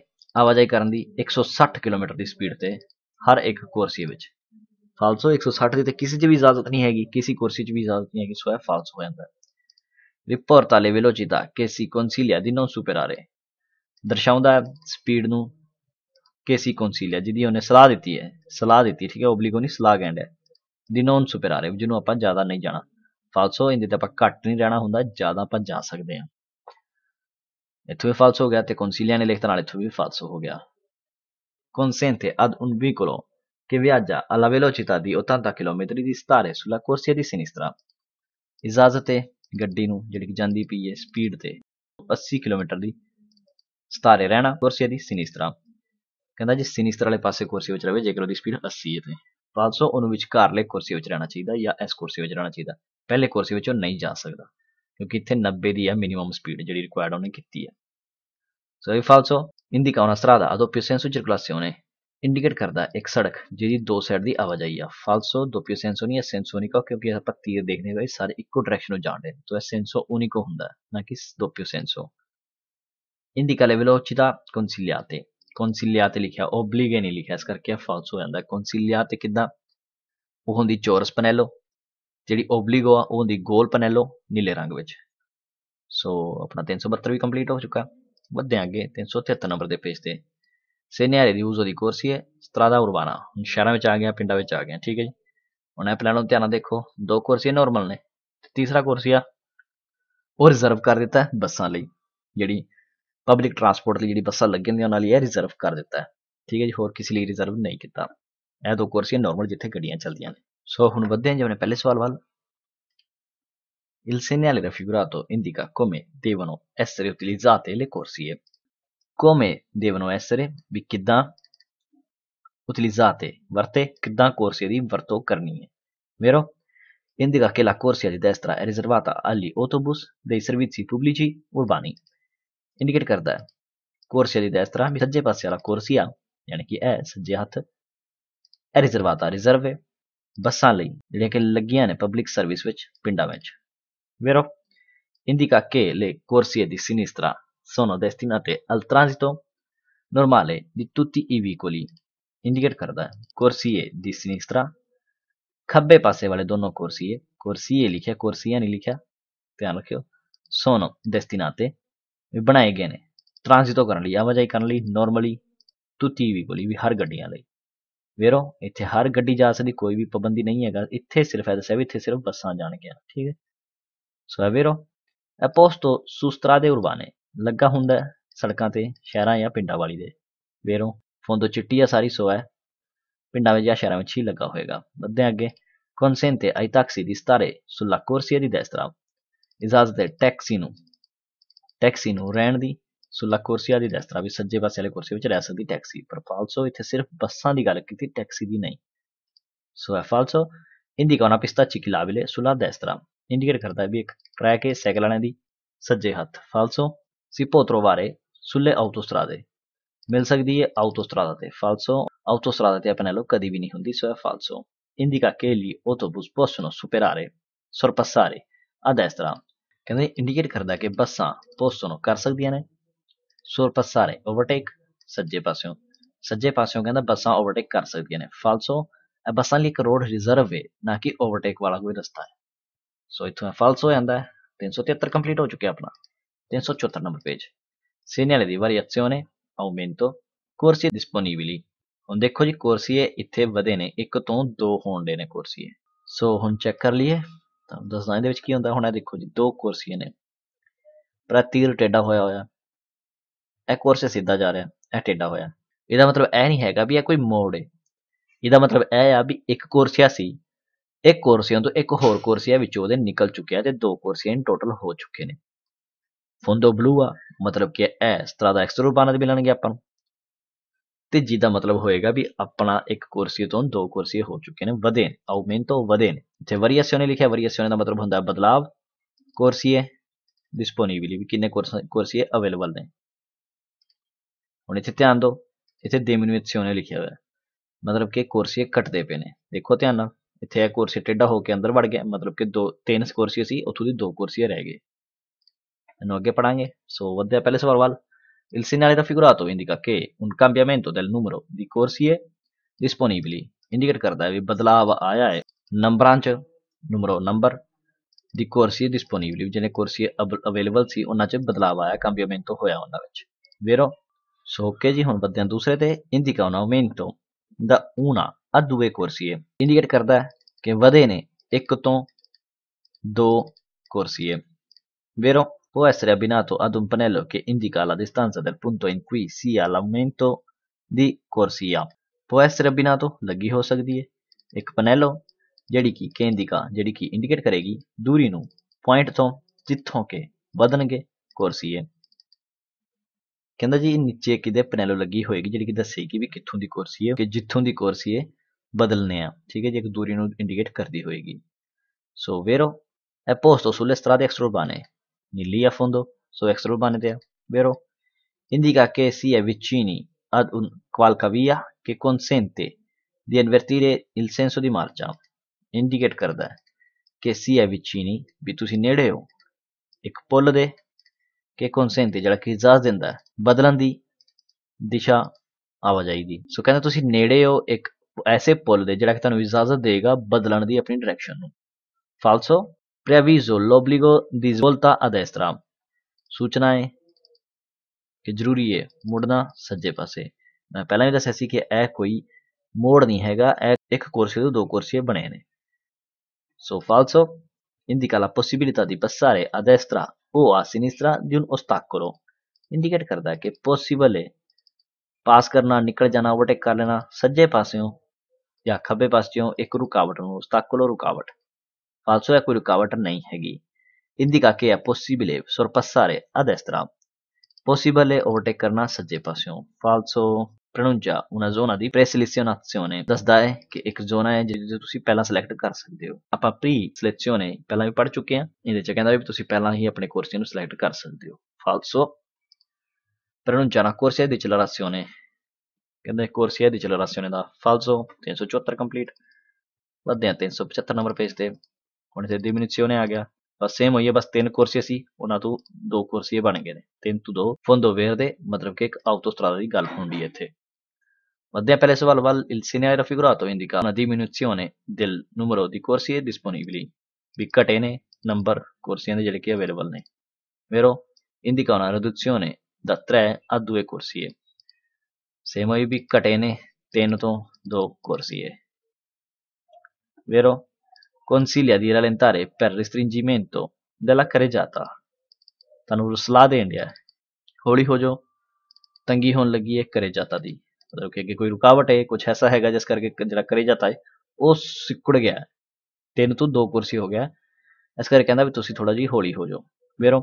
ਆਵਾਜਾਈ ਕਰਨ ਦੀ 160 ਕਿਲੋਮੀਟਰ ਦੀ ਸਪੀਡ ਤੇ ਹਰ ਇੱਕ ਕੁਰਸੀ ਵਿੱਚ ਹੋ 160 ਦੀ ਤੇ ਕਿਸੇ 'ਚ ਵੀ ਇਜਾਜ਼ਤ ਨਹੀਂ ਹੈਗੀ ਕਿਸੇ ਕੁਰਸੀ 'ਚ ਵੀ ਇਜਾਜ਼ਤ ਨਹੀਂ ਹੈਗੀ ਸੋ ਇਹ ਫਾਲਸ ਹੋ ਜਾਂਦਾ ਰਿਪੋਰਟ ਆਲੇ ਵੇਲੋਚਿਤਾ ਕੇਸੀ ਕੌਂਸੀਲਿਆ ਦੀ ਨੋ ਸੁਪਰਾਰੇ ਦਰਸਾਉਂਦਾ ਹੈ ਸਪੀਡ ਨੂੰ ਕੇਸੀ ਕੌਂਸੀਲਿਆ ਜਿਹਦੀ ਉਹਨੇ ਸਲਾਹ ਦਿੱਤੀ ਹੈ ਸਲਾਹ ਦਿੱਤੀ ਠੀਕ ਹੈ ਓਬਲਿਕ ਨਹੀਂ ਸਲਾਹ ਕਹਿੰਦਾ ਦੀ ਨੋਨ ਸੁਪਰਾਰੇ ਜਿਹਨੂੰ ਆਪਾਂ ਜ਼ਿਆਦਾ ਨਹੀਂ ਜਾਣਾ ਫਾਲਸੋ ਇਹਦੇ ਤੇ ਆਪਾਂ ਘੱਟ ਨਹੀਂ ਰਹਿਣਾ ਹੁੰਦਾ ਜ਼ਿਆਦਾ ਆਪਾਂ ਜਾ ਸਕਦੇ ਹਾਂ ਇੱਥੋਂ ਵੀ ਫਾਲਸ ਹੋ ਗਿਆ ਤੇ ਕੌਂਸੀਲੀਆ ਨੇ ਲਿਖਤ ਨਾਲ ਇੱਥੋਂ ਵੀ ਫਾਲਸ ਹੋ ਗਿਆ ਕੌਨਸੈਂਟ ਅਦ ਉਨ ਵੀ ਕੋਲੋਂ che viaggia alla velocità di 80 km di stare sulla corsia di sinistra ਇਜਾਜ਼ਤ ਹੈ ਗੱਡੀ ਨੂੰ ਜਿਹੜੀ ਕਿ ਜਾਂਦੀ ਪਈ ਹੈ ਸਪੀਡ ਤੇ 80 ਕਿਲੋਮੀਟਰ ਦੀ ਸਤਾਰੇ ਰਹਿਣਾ ਕੁਰਸੀ ਦੀ ਸਿਨਿਸਤਰਾ ਕਹਿੰਦਾ ਜੇ ਸਿਨਿਸਤਰ ਵਾਲੇ ਪਾਸੇ ਕੁਰਸੀ ਵਿੱਚ ਰਵੇ ਜੇਕਰ ਉਹਦੀ ਸਪੀਡ 80 ਹੈ ਤੇ ਆਲਸੋ ਉਹਨੂੰ ਵਿਚਕਾਰਲੇ ਕੁਰਸੀ ਵਿੱਚ ਰਹਿਣਾ ਚਾਹੀਦਾ ਜਾਂ ਇਸ ਕੁਰਸੀ ਵਿੱਚ ਰਹਿਣਾ ਚਾਹੀਦਾ ਪਹਿਲੇ ਕੁਰਸੀ ਵਿੱਚੋਂ ਨਹੀਂ ਜਾ ਸਕਦਾ ਕਿਉਂਕਿ ਇੱਥੇ 90 ਦੀ ਹੈ ਮਿਨੀਮਮ ਸਪੀਡ ਜਿਹੜੀ ਰਿਕੁਆਇਰਡ ਉਹਨੇ ਕੀਤੀ ਹੈ ਸੋ ਇਹ ਫਾਲਸੋ ਇੰਦੀ ਕਾ una strada ad doppio senso circolazione indicate ਕਰਦਾ ਇੱਕ ਸੜਕ ਜਿਹਦੀ ਦੋ ਸਾਈਡ ਦੀ ਆਵਾਜਾਈ ਆ ਫਾਲਸੋ ਦੋਪੀ ਸੈਂਸੋ ਨਹੀਂ ਹੈ ਸੈਂਸੋ ਕਾ ਕਿਉਂਕਿ ਆਪਾਂ ਤੀਰ ਦੇਖਨੇ ਗਏ ਸਾਰੇ ਇੱਕੋ ਡਾਇਰੈਕਸ਼ਨ ਨੂੰ ਜਾਂਦੇ ਨੇ ਤਾਂ ਇਹ ਸੈਂਸੋ ਕੋ ਹੁੰਦਾ ਨਾ ਕਿ ਦੋਪੀ ਸੈਂਸੋ ਇੰਡੀਕਾ ਲੈ velocità consigliate consigliate ਲਿਖਿਆ ਓਬਲੀਗੇ ਨਹੀਂ ਲਿਖਿਆ ਇਸ ਕਰਕੇ ਫਾਲਸੋ ਹੋ ਜਾਂਦਾ consigliate ਕਿਦਾਂ ਉਹ ਹੁੰਦੀ ਚੌਰਸ ਪਨੈਲੋ ਜਿਹੜੀ ਓਬਲੀਗੋ ਆ ਉਹ ਹੁੰਦੀ ਗੋਲ ਪਨੈਲੋ ਨੀਲੇ ਰੰਗ ਵਿੱਚ ਸੋ ਆਪਣਾ 372 ਵੀ ਕੰਪਲੀਟ ਹੋ ਚੁੱਕਾ ਵੱਧਦੇ ਅੱਗੇ 373 ਨੰਬਰ ਦੇ ਪੇਜ ਤੇ ਦੀ ਉਜ਼ੋ ਦੀ di ਹੈ ਸਤਰਾਦਾ ਉਰਬਾਨਾ ਸ਼ਹਿਰਾਂ ਵਿੱਚ ਆ ਗਿਆ ਪਿੰਡਾਂ ਵਿੱਚ ਆ ਗਿਆ ਠੀਕ ਹੈ ਜੀ ਹੁਣ ਇਹ ਪਲਾਨ ਨੂੰ ਧਿਆਨ ਨਾਲ ਦੇਖੋ ਦੋ ਕੁਰਸੀਆਂ ਨਾਰਮਲ ਨੇ ਤੇ ਤੀਸਰਾ ਕੁਰਸੀ ਆ ਉਹ ਰਿਜ਼ਰਵ ਕਰ ਦਿੱਤਾ ਬੱਸਾਂ ਲਈ ਜਿਹੜੀ ਪਬਲਿਕ ਟਰਾਂਸਪੋਰਟ ਲਈ ਜਿਹੜੀ ਬੱਸਾਂ ਲੱਗੀਆਂ ਨੇ ਉਹਨਾਂ ਲਈ ਇਹ ਰਿਜ਼ਰਵ ਕਰ ਦਿੱਤਾ ਠੀਕ ਹੈ ਜੀ ਹੋਰ ਕਿਸੇ ਲਈ ਰਿਜ਼ਰਵ ਨਹੀਂ ਕੀਤਾ ਇਹ ਦੋ ਕੁਰਸੀਆਂ ਨਾਰਮਲ ਜਿੱਥੇ ਗੱਡੀਆਂ ਚੱਲਦੀਆਂ ਨੇ ਸੋ ਹੁਣ ਵਧਦੇ ਹਾਂ ਜਿਵੇਂ ਪਹਿਲੇ ਸਵਾਲ ਵੱਲ Il segnale raffigurato indica come devono essere utilizzate le corsie come devono essere vi bichidda utilizzate varte chidda corsia di varto carnie, vero? Indica che la corsia di destra è riservata agli autobus dei servizi pubblici urbani. Indica il cardè. Corsia di destra, mi sagge passi alla corsia, yani कि è सज्जे हथ ए रिजर्वाता reserve है ਬੱਸਾਂ ਲਈ ਜਿਹੜੀਆਂ ਕਿ ਲੱਗੀਆਂ ਨੇ ਪਬਲਿਕ ਸਰਵਿਸ ਵਿੱਚ ਪਿੰਡਾਂ ਵਿੱਚ ਵੇਰੋ ਇੰਦੀ ਕਾਕੇ ਲੈ ਕੋਰਸੀਏ sono destinate al transito normale di tutti i veicoli. Indicate करता है कोर्सीए दी सिनिस्ट्रा खब्बे पासे वाले दोनों कोर्सीए कोर्सीए लिखा कोर्सिया नहीं लिखा ध्यान रखियो सोनो डेस्टिनाते ਬਣਾਏ ਗਏ ਨੇ ਟ੍ਰਾਂਜ਼ਿਟੋ ਕਰਨ ਲਈ ਆਵਾਜਾਈ ਕਰਨ ਲਈ ਨਾਰਮਲੀ ਤੁਤੀ ਵੀ ਕੋਲੀ ਵੀ ਹਰ ਗੱਡੀਆਂ ਲਈ ਵੇਰੋ ਇੱਥੇ ਹਰ ਗੱਡੀ ਜਾ ਸਕਦੀ ਕੋਈ ਵੀ ਪਾਬੰਦੀ ਨਹੀਂ ਹੈਗਾ ਇੱਥੇ ਸਿਰਫ ਇਹ ਦੱਸਿਆ ਵੀ ਇੱਥੇ ਸਿਰਫ ਬੱਸਾਂ ਜਾਣਗੀਆਂ ਠੀਕ ਹੈ ਸੋ ਵੇਰੋ ਅਪੋਸਟੋ ਸੁਸਤਰਾ ਦੇ ਉਰਬਾਨੇ ਲੱਗਾ ਹੁੰਦਾ ਸੜਕਾਂ ਤੇ ਸ਼ਹਿਰਾਂ ਜਾਂ ਪਿੰਡਾਂ ਵਾਲੀ ਦੇ ਵੇਰੋਂ ਫੋਂਦੋ ਚਿੱਟੀ ਆ ਸਾਰੀ ਸੋਆ ਪਿੰਡਾਂ ਵਿੱਚ ਜਾਂ ਸ਼ਹਿਰਾਂ ਵਿੱਚ ਹੀ ਲੱਗਾ ਹੋਏਗਾ ਬੱਦੇ ਅੱਗੇ Consente ai taxi di stare sulla corsia ਦੀ destra. ਇਜਾਜ਼ਤ ਹੈ ਟੈਕਸੀ ਨੂੰ ਟੈਕਸੀ ਨੂੰ ਰਹਿਣ ਦੀ ਸੁਲਾ ਕੁਰਸੀਆ ਦੀ ਦਸਤਰਾ ਵੀ ਸੱਜੇ ਪਾਸੇ ਵਾਲੇ ਕੁਰਸੀ ਵਿੱਚ ਰਹਿ ਸਕਦੀ ਟੈਕਸੀ ਪਰ ਫਾਲਸੋ ਇੱਥੇ ਸਿਰਫ ਬੱਸਾਂ ਦੀ ਗੱਲ ਕੀਤੀ ਟੈਕਸੀ ਦੀ ਨਹੀਂ ਸੋ ਹੈ ਫਾਲਸੋ ਇੰਦੀ ਕੋਨਾ ਪਿਸਤਾ ਚਿਕਲਾਬਲੇ ਸੁਲਾ ਦਸਤਰਾ ਇੰਡੀਕੇਟ ਕਰਦਾ ਵੀ ਇੱਕ ਟਰੈਕ ਹੈ ਸਾਈਕਲ ਵਾਲਿਆਂ ਦੀ ਸੱਜੇ ਹੱਥ ਫਾਲਸੋ si può trovare sulle autostrade. Mel sagdi è autostrada te falso, autostrada te appena locca di vini condizio è falso. Indica che gli autobus possono superare, sorpassare, a destra. Quindi indica ricorda che bassa possono carsagdiene, sorpassare, overtake, sagge passio. Sagge passio che andrà bassa overtake carsagdiene, falso, e bassa lì che road riserve, na che overtake vala guida stai. So, è falso e andrà, penso ti è complete o giochi appena. 374 page segnale di variazione aumento ਕੁਰਸੀ disponibili. ਹੁਣ ਦੇਖੋ ਜੀ ਕੁਰਸੀਏ ਇੱਥੇ ਵਧੇ ਨੇ ਇੱਕ ਤੋਂ ਦੋ ਹੋਣ ਦੇ ਨੇ ਕੁਰਸੀਏ ਸੋ ਹੁਣ ਚੈੱਕ ਕਰ ਲਈਏ ਤਾਂ ਦੱਸਣਾ ਇਹਦੇ ਵਿੱਚ ਕੀ ਹੁੰਦਾ ਹੁਣ ਇਹ ਦੇਖੋ ਜੀ ਦੋ ਕੁਰਸੀਆਂ ਨੇ ਪ੍ਰਤੀਰ ਟੇਡਾ ਹੋਇਆ ਹੋਇਆ ਇਹ ਕੁਰਸੀ ਸਿੱਧਾ ਜਾ ਰਿਹਾ ਇਹ ਟੇਡਾ ਹੋਇਆ ਇਹਦਾ ਮਤਲਬ ਇਹ ਨਹੀਂ ਹੈਗਾ ਵੀ ਇਹ ਕੋਈ ਮੋੜ ਹੈ ਇਹਦਾ ਮਤਲਬ ਇਹ ਆ ਵੀ ਇੱਕ ਕੁਰਸੀਆ ਸੀ ਇੱਕ ਕੁਰਸੀਆਂ ਤੋਂ ਇੱਕ ਹੋਰ ਕੁਰਸੀਆ ਵਿੱਚ ਉਹਦੇ ਨਿਕਲ ਚੁੱਕਿਆ ਤੇ ਦੋ ਕੁਰਸੀਆਂ ਇਨ ਟੋਟਲ ਹੋ ਚੁੱਕੇ ਨੇ ਫੁੰਦੋ ਬਲੂ ਆ ਮਤਲਬ ਕਿ ਇਸ ਤਰ੍ਹਾਂ ਦਾ ਐਕਸਟਰਾ ਦੇ ਮਿਲਣਗੇ ਆਪਾਂ ਨੂੰ ਤੇ ਜੀ ਦਾ ਮਤਲਬ ਹੋਏਗਾ ਵੀ ਆਪਣਾ ਇੱਕ ਕੁਰਸੀ ਤੋਂ ਦੋ ਕੁਰਸੀ ਹੋ ਚੁੱਕੇ ਨੇ ਵਧੇ ਮੈਂ ਤੋਂ ਵਧੇ ਨੇ ਇੱਥੇ ਨੇ ਲਿਖਿਆ ਵਰੀਏਸ਼ਨ ਦਾ ਮਤਲਬ ਹੁੰਦਾ ਬਦਲਾਵ ਕੁਰਸੀ ਹੈ ਡਿਸਪੋਨੇਬਿਲੀ ਵੀ ਕਿੰਨੇ ਕੁਰਸੀ ਅਵੇਲੇਬਲ ਨੇ ਹੁਣ ਇੱਥੇ ਧਿਆਨ ਦਿਓ ਇੱਥੇ ਡਿਮਿਨੂਸ਼ਨ ਲਿਖਿਆ ਹੋਇਆ ਮਤਲਬ ਕਿ ਕੁਰਸੀ ਘਟਦੇ ਪਏ ਨੇ ਦੇਖੋ ਧਿਆਨ ਨਾਲ ਇੱਥੇ ਇਹ ਕੁਰਸੀ ਟੇਡਾ ਹੋ ਕੇ ਅੰਦਰ ਵੜ ਗਿਆ ਮਤਲਬ ਕਿ ਦੋ ਤਿੰਨ ਕੁਰਸੀ ਸੀ ਉੱਥੋਂ ਦੀ ਦੋ ਕੁਰਸੀਆਂ ਰਹਿ ਗਏ Lo que prange, sobre de apellido verbal, il segnale da figurato indica che un cambiamento del numero di corsie disponibili indica करता है बदलाव आया है नंबरांच numero number di corsie disponibili ਜਿਹਨੇ ਕੁਰਸੀ ਅਵੇਲੇਬਲ ਸੀ ਉਹਨਾਂ 'ਚ ਬਦਲਾਵ ਆਇਆ cambiamento ਹੋਇਆ ਉਹਨਾਂ ਵਿੱਚ vero ਸੋ ਕੇ ਜੀ ਹੁਣ ਬੱਦਿਆਂ ਦੂਸਰੇ ਤੇ indica un aumento da una a due corsie indicate ਕਰਦਾ ਹੈ ਕਿ ਵਧੇ ਨੇ ਇੱਕ ਤੋਂ ਦੋ ਕੁਰਸੀਏ vero può essere abbinato ad un pannello che indica la distanza del punto in cui sia l'aumento di corsia. Può essere abbinato, ਲੱਗੀ ਹੋ ਸਕਦੀ ਹੈ ਇੱਕ ਪਨੈਲੋ ਜਿਹੜੀ ਕਿ ਕੇਂਦਿਕਾ ki indicate karegi duri nu point point jithon ke ਕੇ ਵਧਣਗੇ ਕੋਰਸੀਏ ਕਹਿੰਦਾ ਜੀ ਨੀਚੇ ਕਿਤੇ ਪਨੈਲੋ ਲੱਗੀ ਹੋਏਗੀ ਜਿਹੜੀ ਕਿ ਦੱਸੇਗੀ ਵੀ ਕਿੱਥੋਂ ਦੀ ਕੁਰਸੀ ਹੈ ਕਿ ਜਿੱਥੋਂ ਦੀ ਕੁਰਸੀ ਹੈ ਬਦਲਨੇ ਆ ਠੀਕ ਹੈ ਜੀ ਇੱਕ ਦੂਰੀ ਨੂੰ ਇੰਡੀਕੇਟ ਕਰਦੀ ਹੋਏਗੀ ਸੋ ਵੇਰੋ è posto sulle strade extraurbane ni lia fondo de vero indica che si è vicini ad un qualca via che consente di invertire il senso di marcia. Indicate ਕਰਦਾ ਹੈ ਕਿ si avvicini ਵੀ ਤੁਸੀਂ ਨੇੜੇ ਹੋ ਇੱਕ ਪੁੱਲ ਦੇ ਕਿ consente ਜਿਹੜਾ ਕਿ ਇਜਾਜ਼ਤ ਦਿੰਦਾ ਹੈ disha ਦੀ ਦਿਸ਼ਾ ਆਵਾਜਾਈ ਦੀ ਸੋ ਕਹਿੰਦਾ ਤੁਸੀਂ ਨੇੜੇ ਹੋ ਇੱਕ ਐਸੇ ਪੁੱਲ ਦੇ ਜਿਹੜਾ ਕਿ ਤੁਹਾਨੂੰ ਇਜਾਜ਼ਤ ਦੇਗਾ ਬਦਲਣ ਦੀ ਆਪਣੀ ਡਾਇਰੈਕਸ਼ਨ ਨੂੰ ਫਾਲਸੋ preavviso l'obbligo di svolta a destra, ਸੂਚਨਾ ਹੈ ਕਿ ਜ਼ਰੂਰੀ ਹੈ ਮੁੜਨਾ ਸੱਜੇ ਪਾਸੇ ਮੈਂ ਪਹਿਲਾਂ ਵੀ ਦੱਸਿਆ ਸੀ ਕਿ ਇਹ ਕੋਈ ਮੋੜ ਨਹੀਂ ਹੈਗਾ ਇਹ ਇੱਕ ਕੁਰਸੀ ਤੋਂ ਦੋ ਕੁਰਸੀਆਂ ਬਣੇ ਨੇ ਸੋ ਫਾਲਸੋ indica la possibilità di passare a destra o a sinistra di un ostacolo indicate ਕਰਦਾ ਹੈ ਕਿ ਪੋਸੀਬਲ ਹੈ ਪਾਸ ਕਰਨਾ ਨਿਕਲ ਜਾਣਾ ਓਵਰਟੇਕ ਕਰ ਲੈਣਾ ਸੱਜੇ ਪਾਸਿਓਂ ਜਾਂ ਖੱਬੇ ਪਾਸਿਓਂ ਇੱਕ ਰੁਕਾਵਟ ਨੂੰ ਉਸਤਾਕਲ ਰੁਕਾਵਟ ਕੋਈ ਰੁਕਾਵਟ ਨਹੀਂ ਹੈਗੀ ਇੰਦੀ इंडिका के ਪੋਸੀਬਲ ਹੈ ਸਰਪਸਾਰੇ सरपसारे ਇਸ ਤਰ੍ਹਾਂ ਪੋਸੀਬਲ ਹੈ ਓਵਰਟੇਕ ਕਰਨਾ ਸੱਜੇ ਪਾਸਿਓਂ ਫਾਲਸੋ ਪ੍ਰਣੁੰਜਾ ਉਹਨਾਂ ਜ਼ੋਨਾਂ ਦੀ ਪ੍ਰੈਸਿਲੈਕਸ਼ਨਾzione ਦੱਸਦਾ ਹੈ ਕਿ ਇੱਕ ਜ਼ੋਨਾ ਹੈ ਜਿਹਦੇ ਤੁਸੀਂ ਪਹਿਲਾਂ ਸਿਲੈਕਟ ਕਰ ਸਕਦੇ ਹੋ ਆਪਾਂ ਪ੍ਰੀ ਸਿਲੈਕਸ਼ਨੇ ਪਹਿਲਾਂ ਵੀ ਪੜ ਚੁੱਕੇ ਹਾਂ ਇਹਦੇ ਚ ਕਹਿੰਦਾ ਵੀ ਤੁਸੀਂ ਪਹਿਲਾਂ ਹੀ ਆਪਣੇ ਕੋਰਸ ਨੂੰ ਸਿਲੈਕਟ ਕਰ ਸਕਦੇ ਹੋ ਫਾਲਸੋ ਪ੍ਰਣੁੰਜਾ ਨਾ ਕੋਰਸ ਦੀ ਚਲਰਾzione ਕਹਿੰਦਾ ਕੋਰਸ ਦੀ ਚਲਰਾzione ਦਾ ਫਾਲਸੋ 374 ਕੰਪਲੀਟ ਵਧਦੇ ਆ 375 ਨੰਬਰ ਪੇਜ ਤੇ ਹੁਣ ਸਿੱਧੀ ਮਿਨਿਚੀ ਉਹਨੇ ਆ ਗਿਆ ਬਸ ਸੇਮ ਹੋਈ ਹੈ ਬਸ ਤਿੰਨ ਕੁਰਸੀਆਂ ਸੀ ਉਹਨਾਂ ਤੋਂ ਦੋ ਕੁਰਸੀ ਬਣ ਗਏ ਨੇ ਤਿੰਨ ਤੋਂ ਦੋ ਫੰਦੋ ਵੇਰ ਦੇ ਮਤਲਬ ਕਿ ਇੱਕ ਆਉਟੋਸਟਰਾਡ ਦੀ ਗੱਲ ਹੁੰਦੀ ਹੈ ਇੱਥੇ ਮੱਧਿਆ ਪਹਿਲੇ ਸਵਾਲ ਵੱਲ ਇਲ ਸਿਨਿਆ ਫਿਗਰਾ ਤੋਂ ਇੰਡੀਕਾ ਨਦੀ ਮਿਨਿਚੀ ਉਹਨੇ ਦਿਲ ਨੂਮਰੋ ਦੀ ਕੁਰਸੀ ਹੈ ਡਿਸਪੋਨੀਬਲੀ ਵਿਕਟੇ ਨੇ ਨੰਬਰ ਕੁਰਸੀਆਂ ਦੇ ਜਿਹੜੇ ਕਿ ਅਵੇਲੇਬਲ ਨੇ ਮੇਰੋ ਇੰਡਿਕਾ ਨਾ ਰਦੁਸੀਓ ਨੇ ਦਤਰੇ ਆ ਦੋ ਕੁਰਸੀ ਹੈ ਸੇਮ ਹੋਈ ਵੀ ਕਟੇ ਨੇ ਤਿੰਨ ਤੋਂ ਦੋ ਕੁਰਸੀ ਹੈ ਵੇਰੋ consiglia di rallentare per restringimento della carreggiata ਤੁਹਾਨੂੰ ਸਲਾਹ ਦੇਣ ਰਿਹਾ ਹੈ ਹੌਲੀ ਹੋ ਜਾਓ ਤੰਗੀ ਹੋਣ ਲੱਗੀ ਹੈ ਕਰੇਜਾਤਾ ਦੀ ਮਤਲਬ ਕਿ ਅੱਗੇ ਕੋਈ ਰੁਕਾਵਟ ਹੈ ਕੁਝ ਐਸਾ ਹੈਗਾ ਜਿਸ ਕਰਕੇ ਜਿਹੜਾ ਕਰੇਜਾਤਾ ਹੈ ਉਹ ਸਿੱਕੜ ਗਿਆ ਤਿੰਨ ਤੋਂ ਦੋ ਕੁਰਸੀ ਹੋ ਗਿਆ ਇਸ ਕਰਕੇ ਕਹਿੰਦਾ ਵੀ ਤੁਸੀਂ ਥੋੜਾ ਜੀ ਹੌਲੀ ਹੋ ਜਾਓ vero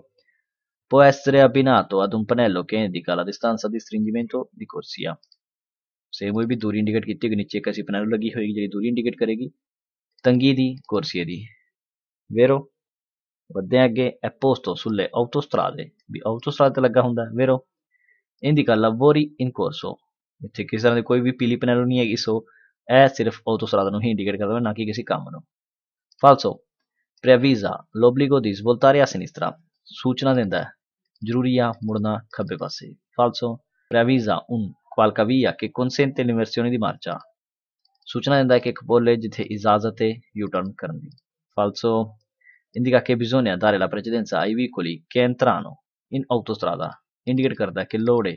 può essere abbinato ad un pannello che indica la distanza di stringimento di corsia same ਉਹ ਵੀ ਦੂਰੀ ਇੰਡੀਕੇਟ ਕੀਤੀ ਹੋਈ ਨੀਚੇ ਇੱਕ ਅਸੀਂ ਪੈਨਲ ਲੱਗੀ ਹੋਏਗੀ ਜਿਹੜੀ ਦੂਰੀ ਇੰਡੀਕੇਟ ਕਰੇਗੀ ਤੰਗੀ ਦੀ ਕੁਰਸੀ ਦੀ ਵੇਰੋ ਵੱਧੇ ਅੱਗੇ ਐਪੋਸਟੋ ਸੁਲੇ ਆਟੋਸਟਰਾਦੇ ਵੀ ਆਟੋਸਟਰਾਦੇ ਲੱਗਾ ਹੁੰਦਾ ਵੇਰੋ ਇਹਦੀ ਕਾ ਲਵੋਰੀ ਇਨ ਕੋਰਸੋ ਇੱਥੇ ਕਿਸੇ ਤਰ੍ਹਾਂ ਦੀ ਕੋਈ ਵੀ ਪੀਲੀ ਪੈਨਲ ਨਹੀਂ ਹੈਗੀ ਸੋ ਇਹ ਸਿਰਫ ਆਟੋਸਟਰਾਦੇ ਨੂੰ ਹੀ ਇੰਡੀਕੇਟ ਕਰਦਾ ਹੈ ਨਾ ਕਿ ਕਿਸੇ ਕੰਮ ਨੂੰ ਫਾਲਸੋ ਪ੍ਰੇਵੀਜ਼ਾ ਲੋਬਲੀਗੋ ਦਿਸ ਬੋਲਤਾਰਿਆ ਸਿਨਿਸਤਰਾ ਸੂਚਨਾ ਦਿੰਦਾ ਹੈ ਜ਼ਰੂਰੀ ਆ ਮੁੜਨਾ ਖੱਬੇ ਪਾਸੇ ਫਾਲਸੋ ਪ੍ਰੇਵੀਜ਼ਾ ਉਨ ਕਵਾਲਕਵੀਆ ਕੇ ਕੌਨਸੈਂਟ ਇਨਵਰਸੀਓਨ ਦੀ ਮਾਰਚਾ ਸੂਚਨਾ ਦਿੰਦਾ ਹੈ ਕਿ ਇੱਕ ਪੋਲ ਜਿੱਥੇ ਇਜਾਜ਼ਤ ਹੈ ਯੂ ਟਰਨ ਕਰਨ ਦੀ ਫਾਲਸੋ ਇੰਡੀਕਾ ਕੇ ਬਿਜ਼ੋਨਿਆ ਦਾਰੇਲਾ ਪ੍ਰੈਜ਼ੀਡੈਂਸਾ ਆਈਵੀ ਕੋਲੀ ਕੇਂਤਰਾਨੋ ਇਨ ਆਟੋਸਟਰਾਦਾ ਇੰਡੀਕੇਟ ਕਰਦਾ ਕਿ ਲੋੜ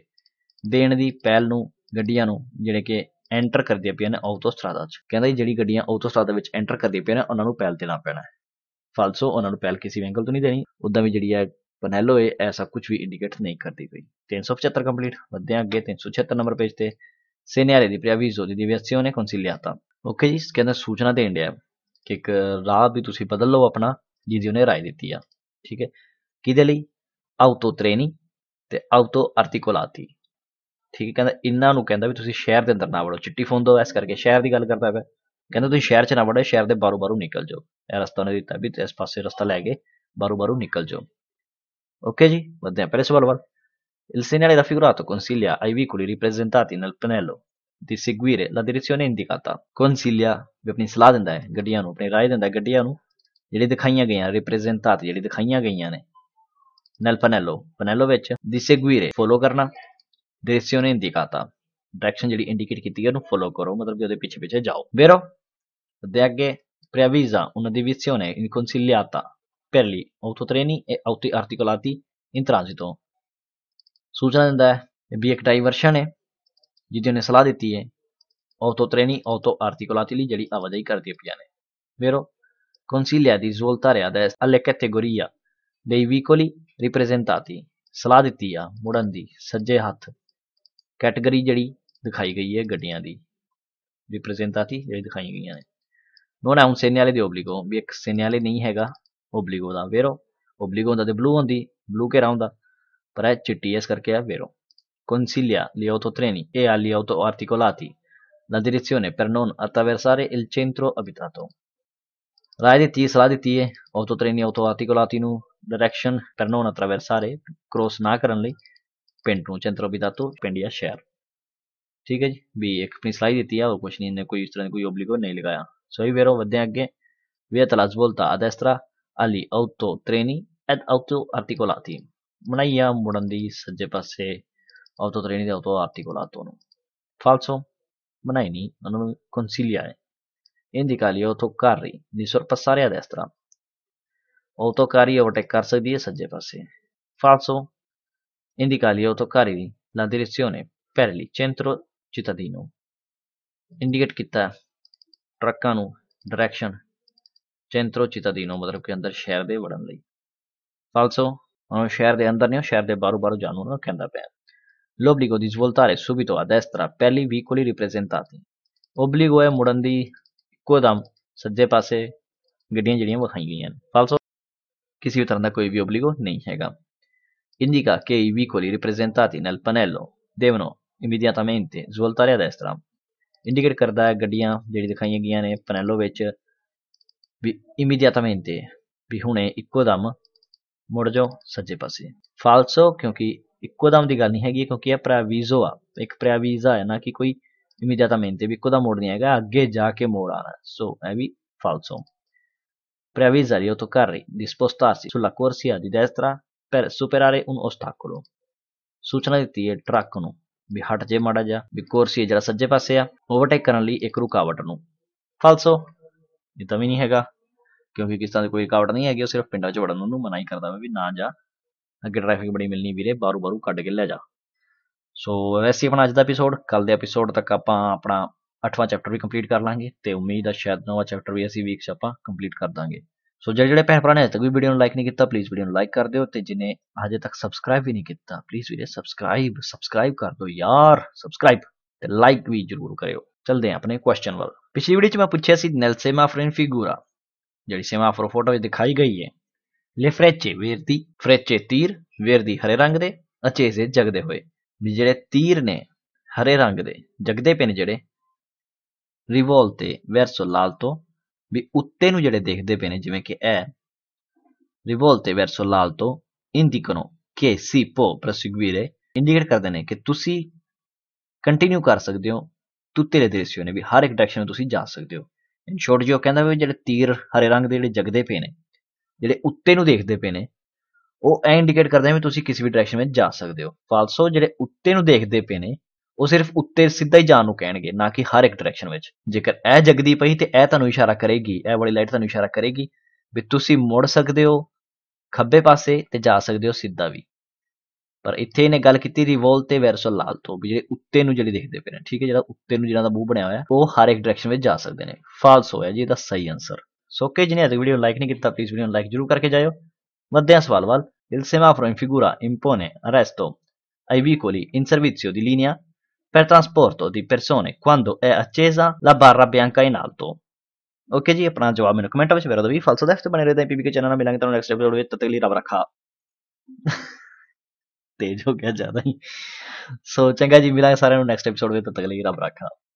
ਦੇਣ ਦੀ ਪਹਿਲ ਨੂੰ ਗੱਡੀਆਂ ਨੂੰ ਜਿਹੜੇ ਕਿ ਐਂਟਰ ਕਰਦੇ ਪਿਆ ਨੇ ਆਟੋਸਟਰਾਦਾ 'ਚ ਕਹਿੰਦਾ ਜਿਹੜੀ ਗੱਡੀਆਂ ਆਟੋਸਟਰਾਦਾ ਵਿੱਚ ਐਂਟਰ ਕਰਦੇ ਪਿਆ ਨੇ ਉਹਨਾਂ ਨੂੰ ਪਹਿਲ ਦੇਣਾ ਪੈਣਾ ਹੈ ਫਾਲਸੋ ਉਹਨਾਂ ਨੂੰ ਪਹਿਲ ਕਿਸੇ ਵੈਂਗਲ ਤੋਂ ਨਹੀਂ ਦੇਣੀ ਉਦਾਂ ਵੀ ਜਿਹੜੀ ਹੈ ਪਨੈਲੋ ਇਹ ਐਸਾ ਕੁਝ ਵੀ ਇੰਡੀਕੇਟ ਨਹੀਂ ਕਰਦੀ ਪਈ 375 ਕੰਪਲੀਟ ਵੱਧਿਆ ਅੱਗੇ 376 ਨੰਬਰ ਪੇਜ ਤੇ सेनेयारे ਦੀ preavviso di deviazione consigliata okay जी इसके अंदर ਸੂਚਨਾ ਦੇਣ दिया ਕਿ ਇੱਕ ਰਾਹ ਵੀ ਤੁਸੀਂ ਬਦਲ ਲਓ ਆਪਣਾ ਜਿਹਦੀ ਉਹਨੇ ਰਾਏ ਦਿੱਤੀ ਆ ਠੀਕ ਹੈ ਕਿਹਦੇ ਲਈ ਆਉਟੋ ਟ੍ਰੇਨੀ ਤੇ ਆਉਟੋ ਆਰਟੀਕੋਲਾਤੀ ਠੀਕ ਹੈ ਕਹਿੰਦਾ ਇਹਨਾਂ ਨੂੰ ਕਹਿੰਦਾ ਵੀ ਤੁਸੀਂ ਸ਼ਹਿਰ ਦੇ ਅੰਦਰ ਨਾ ਵੜੋ ਚਿੱਟੀ ਫੋਨ ਦੋ ਐਸ ਕਰਕੇ ਸ਼ਹਿਰ ਦੀ ਗੱਲ ਕਰਦਾ ਪਿਆ ਕਹਿੰਦਾ ਤੁਸੀਂ ਸ਼ਹਿਰ 'ਚ ਨਾ ਵੜੋ ਸ਼ਹਿਰ ਦੇ ਬਾਹਰੋਂ ਬਾਹਰੋਂ ਨਿਕਲ ਜਾਓ ਇਹ ਰਸਤਾ ਉਹਨੇ ਦਿੱਤਾ ਵੀ ਇਸ ਪਾਸੇ ਰਸਤਾ ਲੈ ਕੇ ਬਾਹਰੋਂ ਬਾਹਰੋਂ ਨਿਕਲ ਜਾਓ ਓਕੇ ਜੀ बढ़ते हैं पहले ਸਵਾਲ वाल Il segnale raffigurato consiglia ai veicoli ripresentati nel pannello di seguire la direzione indicata. Consiglia जो अपनी सलाह दिंदा है गड्डियां अपनी राय दिंदा है गड्डियां जेह्ड़ी दिखाइयां गेइयां रिप्रेजेंटेट जेह्ड़ी दिखाइयां गेइयां ने नैल पनैलो पनैलो बिच दी सेगुire फॉलो करना डिरेक्शन इंडिकाता डायरेक्शन जेह्ड़ी इंडिकेट कीती ऐ फॉलो करो मतलब कि ओह्दे पिच्छे पिच्छे जाओ vero de agge preavvisa una divisione inconsigliata per gli autotreni e auti articolati in transito ਸੂਚਨਾ ਦਿੰਦਾ ਹੈ ਵੀ ਇੱਕ ਡਾਈਵਰਸ਼ਨ ਹੈ ਜਿਹਦੀ ਨੇ ਸਲਾਹ ਦਿੱਤੀ ਹੈ ਆਟੋ ਟ੍ਰੇਨੀ ਆਟੋ ਆਰਟੀਕੁਲਾਟੀ ਲਈ ਜਿਹੜੀ ਆਵਾਜਾਈ ਕਰਦੀ ਹੈ ਪਿਆਨੇ ਮੇਰੋ ਕੌਂਸੀਲਿਆ ਦੀ ਜ਼ੋਲਤਾ ਰਿਆ ਦਾ ਅਲ ਕੈਟੇਗੋਰੀਆ ਦੇ ਵੀਕੋਲੀ ਰਿਪਰੈਜ਼ੈਂਟਾਤੀ ਸਲਾਹ ਦਿੱਤੀ ਆ ਮੁੜਨ ਦੀ ਸੱਜੇ ਹੱਥ ਕੈਟਾਗਰੀ ਜਿਹੜੀ ਦਿਖਾਈ ਗਈ ਹੈ ਗੱਡੀਆਂ ਦੀ ਰਿਪਰੈਜ਼ੈਂਟਾਤੀ ਜਿਹੜੀ ਦਿਖਾਈ ਗਈਆਂ ਨੇ ਨੋ ਨਾ ਉਸੇ ਨਿਆਲੇ ਦੇ ਓਬਲੀਗੋ ਵੀ ਇੱਕ ਸੇਨਿਆਲੇ ਨਹੀਂ ਹੈਗਾ ਓਬਲੀਗੋ ਦਾ ਵੇਰੋ ਓਬਲੀਗੋ ਦਾ ਤੇ ਬਲੂ ਹੁੰਦੀ ਬਲੂ ਕੇ ਰਹਾਉਂਦਾ Preciti vero. consiglia gli autotreni e agli auto-articolati la direzione per non attraversare il centro abitato. Raiditi, sraditi, autotreni auto-articolati in direction per non attraversare cross ना करने पेंटू चंद्र अभी तो पेंडिया शहर ठीक है जी बी एक अपनी सलाई देती है और कुछ नहीं इन्हें कोई इस तरह कोई ओब्लिको नहीं लगाया सही वेरो वधे आगे वे तलाश बोलता a destra agli autotreni ed autoarticolati ਬਣਾਈਆਂ ਮੁੜਨ ਦੀ ਸੱਜੇ ਪਾਸੇ ਆਟੋ ਤਰੇਣੀ ਦੇ ਆਟੋ ਆਰਟੀਕੁਲਾ ਨੂੰ ਫਾਲਸੋ ਬਣਾਈ ਨਹੀਂ ਉਹਨਾਂ ਨੂੰ ਕੰਸੀਲੀਆ ਹੈ ਇੰਦੀ ਕਾਲੀ ਆਟੋ ਕਰ ਰਹੀ ਦੀ ਸੁਰ ਆ ਦੇ ਇਸ ਤਰ੍ਹਾਂ ਆਟੋ ਕਾਰੀ ਓਵਰਟੇਕ ਕਰ ਸਕਦੀ ਹੈ ਸੱਜੇ ਪਾਸੇ ਫਾਲਸੋ ਇੰਦੀ ਕਾਲੀ ਆਟੋ ਕਾਰੀ ਦੀ ਲਾ ਡਾਇਰੈਕਸ਼ਨ ਪੈਰਲੀ ਚੈਂਟਰੋ ਚਿਤਾਦੀਨੋ ਇੰਡੀਕੇਟ ਕੀਤਾ ਟਰੱਕਾਂ ਨੂੰ ਡਾਇਰੈਕਸ਼ਨ ਚੈਂਟਰੋ ਚਿਤਾਦੀਨੋ ਮਤਲਬ ਕਿ ਅੰਦਰ ਸ਼ਹਿਰ ਦੇ ਵੜਨ ਲਈ ਫਾਲਸੋ ਸ਼ਹਿਰ ਦੇ ਅੰਦਰ ਨਹੀਂ ਸ਼ਹਿਰ ਦੇ ਬਾਹਰੋਂ ਬਾਹਰੋਂ ਜਾਣੂ ਨੂੰ ਕਹਿੰਦਾ ਪਿਆ l'obbligo di svoltare subito a destra per i vicoli ripresentati obbligo ਹੈ ਮੁੜਨ ਦੀ ਇੱਕੋ ਦਮ ਸੱਜੇ ਪਾਸੇ ਗੱਡੀਆਂ ਜਿਹੜੀਆਂ ਵਿਖਾਈ ਗਈਆਂ ਫਾਲਸੋ ਕਿਸੇ ਵੀ ਤਰ੍ਹਾਂ ਦਾ ਕੋਈ ਵੀ obbligo ਨਹੀਂ ਹੈਗਾ indica che i vicoli ripresentati nel pannello devono immediatamente svoltare a destra indicate ਕਰਦਾ ਹੈ ਗੱਡੀਆਂ ਜਿਹੜੀ ਦਿਖਾਈਆਂ ਗਈਆਂ ਨੇ ਪਨੈਲੋ ਵਿੱਚ ਵੀ ਇਮੀਡੀਏਟਮੈਂਟ ਵੀ ਹੁਣੇ ਇੱਕੋ ਦਮ ਮੁੜ ਜਾਓ ਸੱਜੇ ਪਾਸੇ ਫਾਲਸੋ ਕਿਉਂਕਿ ਇੱਕੋ ਦਮ ਦੀ ਗੱਲ ਨਹੀਂ ਹੈਗੀ ਕਿਉਂਕਿ ਇਹ ਪ੍ਰਾਵੀਜ਼ੋ ਆ ਇੱਕ ਪ੍ਰਾਵੀਜ਼ਾ ਹੈ ਨਾ ਕਿ ਕੋਈ ਤੇ ਵੀ ਇੱਕੋ ਦਮ ਮੋੜ ਨਹੀਂ ਹੈਗਾ ਅੱਗੇ ਜਾ ਕੇ ਮੋੜ ਆਣਾ ਸੋ ਇਹ ਵੀ ਫਾਲਸੋ ਪ੍ਰਾਵੀਜ਼ਾਰੀਓ ਤੋ autocarri ਡਿਸਪੋਸਟਾਸੀ ਸੁਲਾ sulla ਦੀ di ਪਰ ਸੁਪਰਾਰੇ ਉਨ un ਸੂਚਨਾ ਦਿੱਤੀ ਹੈ ਟਰੱਕ ਨੂੰ ਵੀ ਹਟ ਜੇ ਮੜਾ ਜਾ ਵੀ ਕੋਰਸੀ ਜਿਹੜਾ ਸੱਜੇ ਪਾਸੇ ਆ ਓਵਰਟੇਕ ਕਰਨ ਲਈ ਇੱਕ ਰੁਕਾਵਟ ਨੂੰ ਫਾਲਸੋ ਇਹ ਤਾਂ ਵੀ ਨਹੀਂ ਹੈਗਾ ਕਿਉਂਕਿ ਕਿਸ ਤਰ੍ਹਾਂ ਦੀ ਕੋਈ ਰੁਕਾਵਟ ਨਹੀਂ ਹੈਗੀ ਉਹ ਸਿਰਫ ਪਿੰਡਾਂ 'ਚ ਵੜਨ ਨੂੰ ਮਨਾਈ ਕਰਦਾ ਵੀ ਨਾ ਜਾ ਅੱਗੇ ਟ੍ਰੈਫਿਕ ਬੜੀ ਮਿਲਣੀ ਵੀਰੇ ਬਾਰੂ ਬਾਰੂ ਕੱਢ ਕੇ ਲੈ ਜਾ ਸੋ ਵੈਸੇ ਆਪਣਾ ਅੱਜ ਦਾ ਐਪੀਸੋਡ ਕੱਲ ਦੇ ਐਪੀਸੋਡ ਤੱਕ ਆਪਾਂ ਆਪਣਾ 8ਵਾਂ ਚੈਪਟਰ ਵੀ ਕੰਪਲੀਟ ਕਰ ਲਾਂਗੇ ਤੇ ਉਮੀਦ ਹੈ ਸ਼ਾਇਦ 9ਵਾਂ ਚੈਪਟਰ ਵੀ ਅਸੀਂ ਵੀਕ 'ਚ ਆਪਾਂ ਕੰਪਲੀਟ ਕਰ ਦਾਂਗੇ ਸੋ ਜਿਹੜੇ ਜਿਹੜੇ ਭੈਣ ਭਰਾ ਨੇ ਅਜੇ ਤੱਕ ਵੀ ਵੀਡੀਓ ਨੂੰ ਲਾਈਕ ਨਹੀਂ ਕੀਤਾ ਪਲੀਜ਼ ਵੀਡੀਓ ਨੂੰ ਲਾਈਕ ਕਰ ਦਿਓ ਤੇ ਜਿਨੇ ਅਜੇ ਤੱਕ ਸਬਸਕ੍ਰਾਈਬ ਵੀ ਨਹੀਂ ਕੀਤਾ ਪਲੀਜ਼ ਵੀਰੇ ਸਬਸਕ੍ਰਾਈਬ ਸਬਸਕ੍ਰਾਈਬ ਕਰ ਦਿਓ ਯਾਰ ਸਬਸਕ੍ਰਾਈਬ ਤੇ ਲਾਈਕ ਵੀ ਜਰੂਰ ਕਰਿਓ ਚਲਦੇ ਆਪਣੇ ਕੁਐਸਚਨ ਵੱਲ ਪਿਛਲੀ ਵੀਡੀਓ 'ਚ ਮੈਂ ਪੁੱਛਿਆ ਸੀ ਨੈਲਸੇਮਾ ਫਿਗੂਰਾ ਜਿਹੜੀ ਸੇਮਾਫੋਰ ਫੋਟੋ ਵਿੱਚ ਦਿਖਾਈ ਗਈ ਹੈ ਲਿਫਰੇਚੇ ਵੇਰਦੀ ਫਰੇਚੇ ਤੀਰ ਵੇਰਦੀ ਹਰੇ ਰੰਗ ਦੇ ਅਚੇਜ਼ੇ ਜਗਦੇ ਹੋਏ ਵੀ ਜਿਹੜੇ ਤੀਰ ਨੇ ਹਰੇ ਰੰਗ ਦੇ ਜਗਦੇ ਪੈਨ ਜਿਹੜੇ ਰਿਵੋਲ ਤੇ ਵੈਰਸੋ ਲਾਲ ਤੋਂ ਵੀ ਉੱਤੇ ਨੂੰ ਜਿਹੜੇ ਦੇਖਦੇ ਪਏ ਨੇ ਜਿਵੇਂ ਕਿ ਇਹ ਰਿਵੋਲ ਤੇ ਵੈਰਸੋ ਲਾਲ ਤੋਂ ਇੰਡੀਕਨੋ ਕਿ ਸੀ ਪੋ ਪ੍ਰਸਿਗਵੀਰੇ ਇੰਡੀਕੇਟ ਕਰਦੇ ਨੇ ਕਿ ਤੁਸੀਂ ਕੰਟੀਨਿਊ ਕਰ ਸਕਦੇ ਹੋ ਤੁੱਤੇ ਦੇ ਦ੍ਰਿਸ਼ਿਓ ਨੇ ਵੀ ਹਰ ਇੱਕ ਡਾਇਰੈਕਸ਼ਨ ਨੂੰ ਤੁਸੀਂ ਜਾ ਸਕਦੇ ਹੋ ਇਨ ਜੀ ਉਹ ਕਹਿੰਦਾ ਵੀ ਜਿਹੜੇ ਤੀਰ ਹਰੇ ਰੰਗ ਦੇ ਜਿਹੜੇ ਜਗਦੇ ਪਏ ਨੇ ਜਿਹੜੇ ਉੱਤੇ ਨੂੰ ਦੇਖਦੇ ਪਏ ਨੇ ਉਹ ਐ ਇੰਡੀਕੇਟ ਕਰਦੇ ਆ ਵੀ ਤੁਸੀਂ ਕਿਸੇ ਵੀ ਡਾਇਰੈਕਸ਼ਨ ਵਿੱਚ ਜਾ ਸਕਦੇ ਹੋ ਫਾਲਸੋ ਜਿਹੜੇ ਉੱਤੇ ਨੂੰ ਦੇਖਦੇ ਪਏ ਨੇ ਉਹ ਸਿਰਫ ਉੱਤੇ ਸਿੱਧਾ ਹੀ ਜਾਣ ਨੂੰ ਕਹਿਣਗੇ ਨਾ ਕਿ ਹਰ ਇੱਕ ਡਾਇਰੈਕਸ਼ਨ ਵਿੱਚ ਜੇਕਰ ਇਹ ਜਗਦੀ ਪਈ ਤੇ ਇਹ ਤੁਹਾਨੂੰ ਇਸ਼ਾਰਾ ਕਰੇਗੀ ਇਹ ਵਾਲੀ ਲਾਈਟ ਤੁਹਾਨੂੰ ਇਸ਼ਾਰਾ ਕਰੇਗੀ ਵੀ ਤੁਸੀਂ ਮੁੜ ਸਕਦੇ ਹੋ ਖੱਬੇ ਪਾਸੇ ਤੇ ਜਾ ਸਕਦੇ ਹੋ ਸਿੱਧਾ ਵੀ ਪਰ ਇੱਥੇ ਇਹਨੇ ਗੱਲ ਕੀਤੀ ਰਿਵੋਲ ਤੇ ਵੈਰਸੋ ਲਾਲ ਤੋਂ ਵੀ ਜਿਹੜੇ ਉੱਤੇ ਨੂੰ ਜਿਹੜੇ ਦੇਖਦੇ ਪਏ ਨੇ ਠੀਕ ਹੈ ਜਿਹੜਾ ਉੱਤੇ ਨੂੰ ਜਿਹਨਾਂ ਦਾ ਮੂੰਹ ਬਣਿਆ ਹੋਇਆ ਉਹ ਹਰ ਇੱਕ ਡਾਇਰੈਕਸ਼ਨ ਵਿੱਚ ਜਾ ਸਕਦੇ ਨੇ ਫਾਲਸ ਹੋਇਆ ਜੀ ਇਹਦਾ ਸਹੀ ਆਨਸਰ ਸੋ ਕਿ ਜਿਹਨੇ ਅਜੇ ਵੀਡੀਓ ਲਾਈਕ ਨਹੀਂ ਕੀਤਾ ਪਲੀਜ਼ ਵੀਡੀਓ ਨੂੰ ਲਾਈਕ ਜ਼ਰੂਰ ਕਰਕੇ ਜਾਇਓ ਮੱਧਿਆ ਸਵਾਲ ਵੱਲ Il semaforo in figura impone arresto ai veicoli in servizio di linea per trasporto di persone quando è accesa la barra bianca in alto. Okay ਜੀ ਆਪਣਾ ਜਵਾਬ ਮੈਨੂੰ ਕਮੈਂਟ ਵਿੱਚ ਮੇਰਾ ਦੋ ਵੀ ਫਾਲਸ ਦਾ ਬਣੇ ਰਹੇ ਤਾਂ ਪੀਪੀ ਕੇ ਚੈਨਲ ਨਾਲ ਮਿਲਾਂਗੇ ਤੁਹਾਨੂੰ ਨੈਕਸਟ ਐਪੀਸੋਡ ਵਿੱਚ ਤਤਕਲੀ ਰੱਬ ਰੱਖਾ ਤੇਜ਼ ਹੋ ਗਿਆ ਜ਼ਿਆਦਾ ਹੀ ਸੋ ਚੰਗਾ ਜੀ ਮਿਲਾਂਗੇ ਸਾਰਿਆਂ ਨੂੰ ਨੈਕਸਟ ਐਪੀਸੋਡ ਵਿੱਚ ਤਦ ਤੱਕ ਲਈ ਰੱਬ ਰੱਖਾ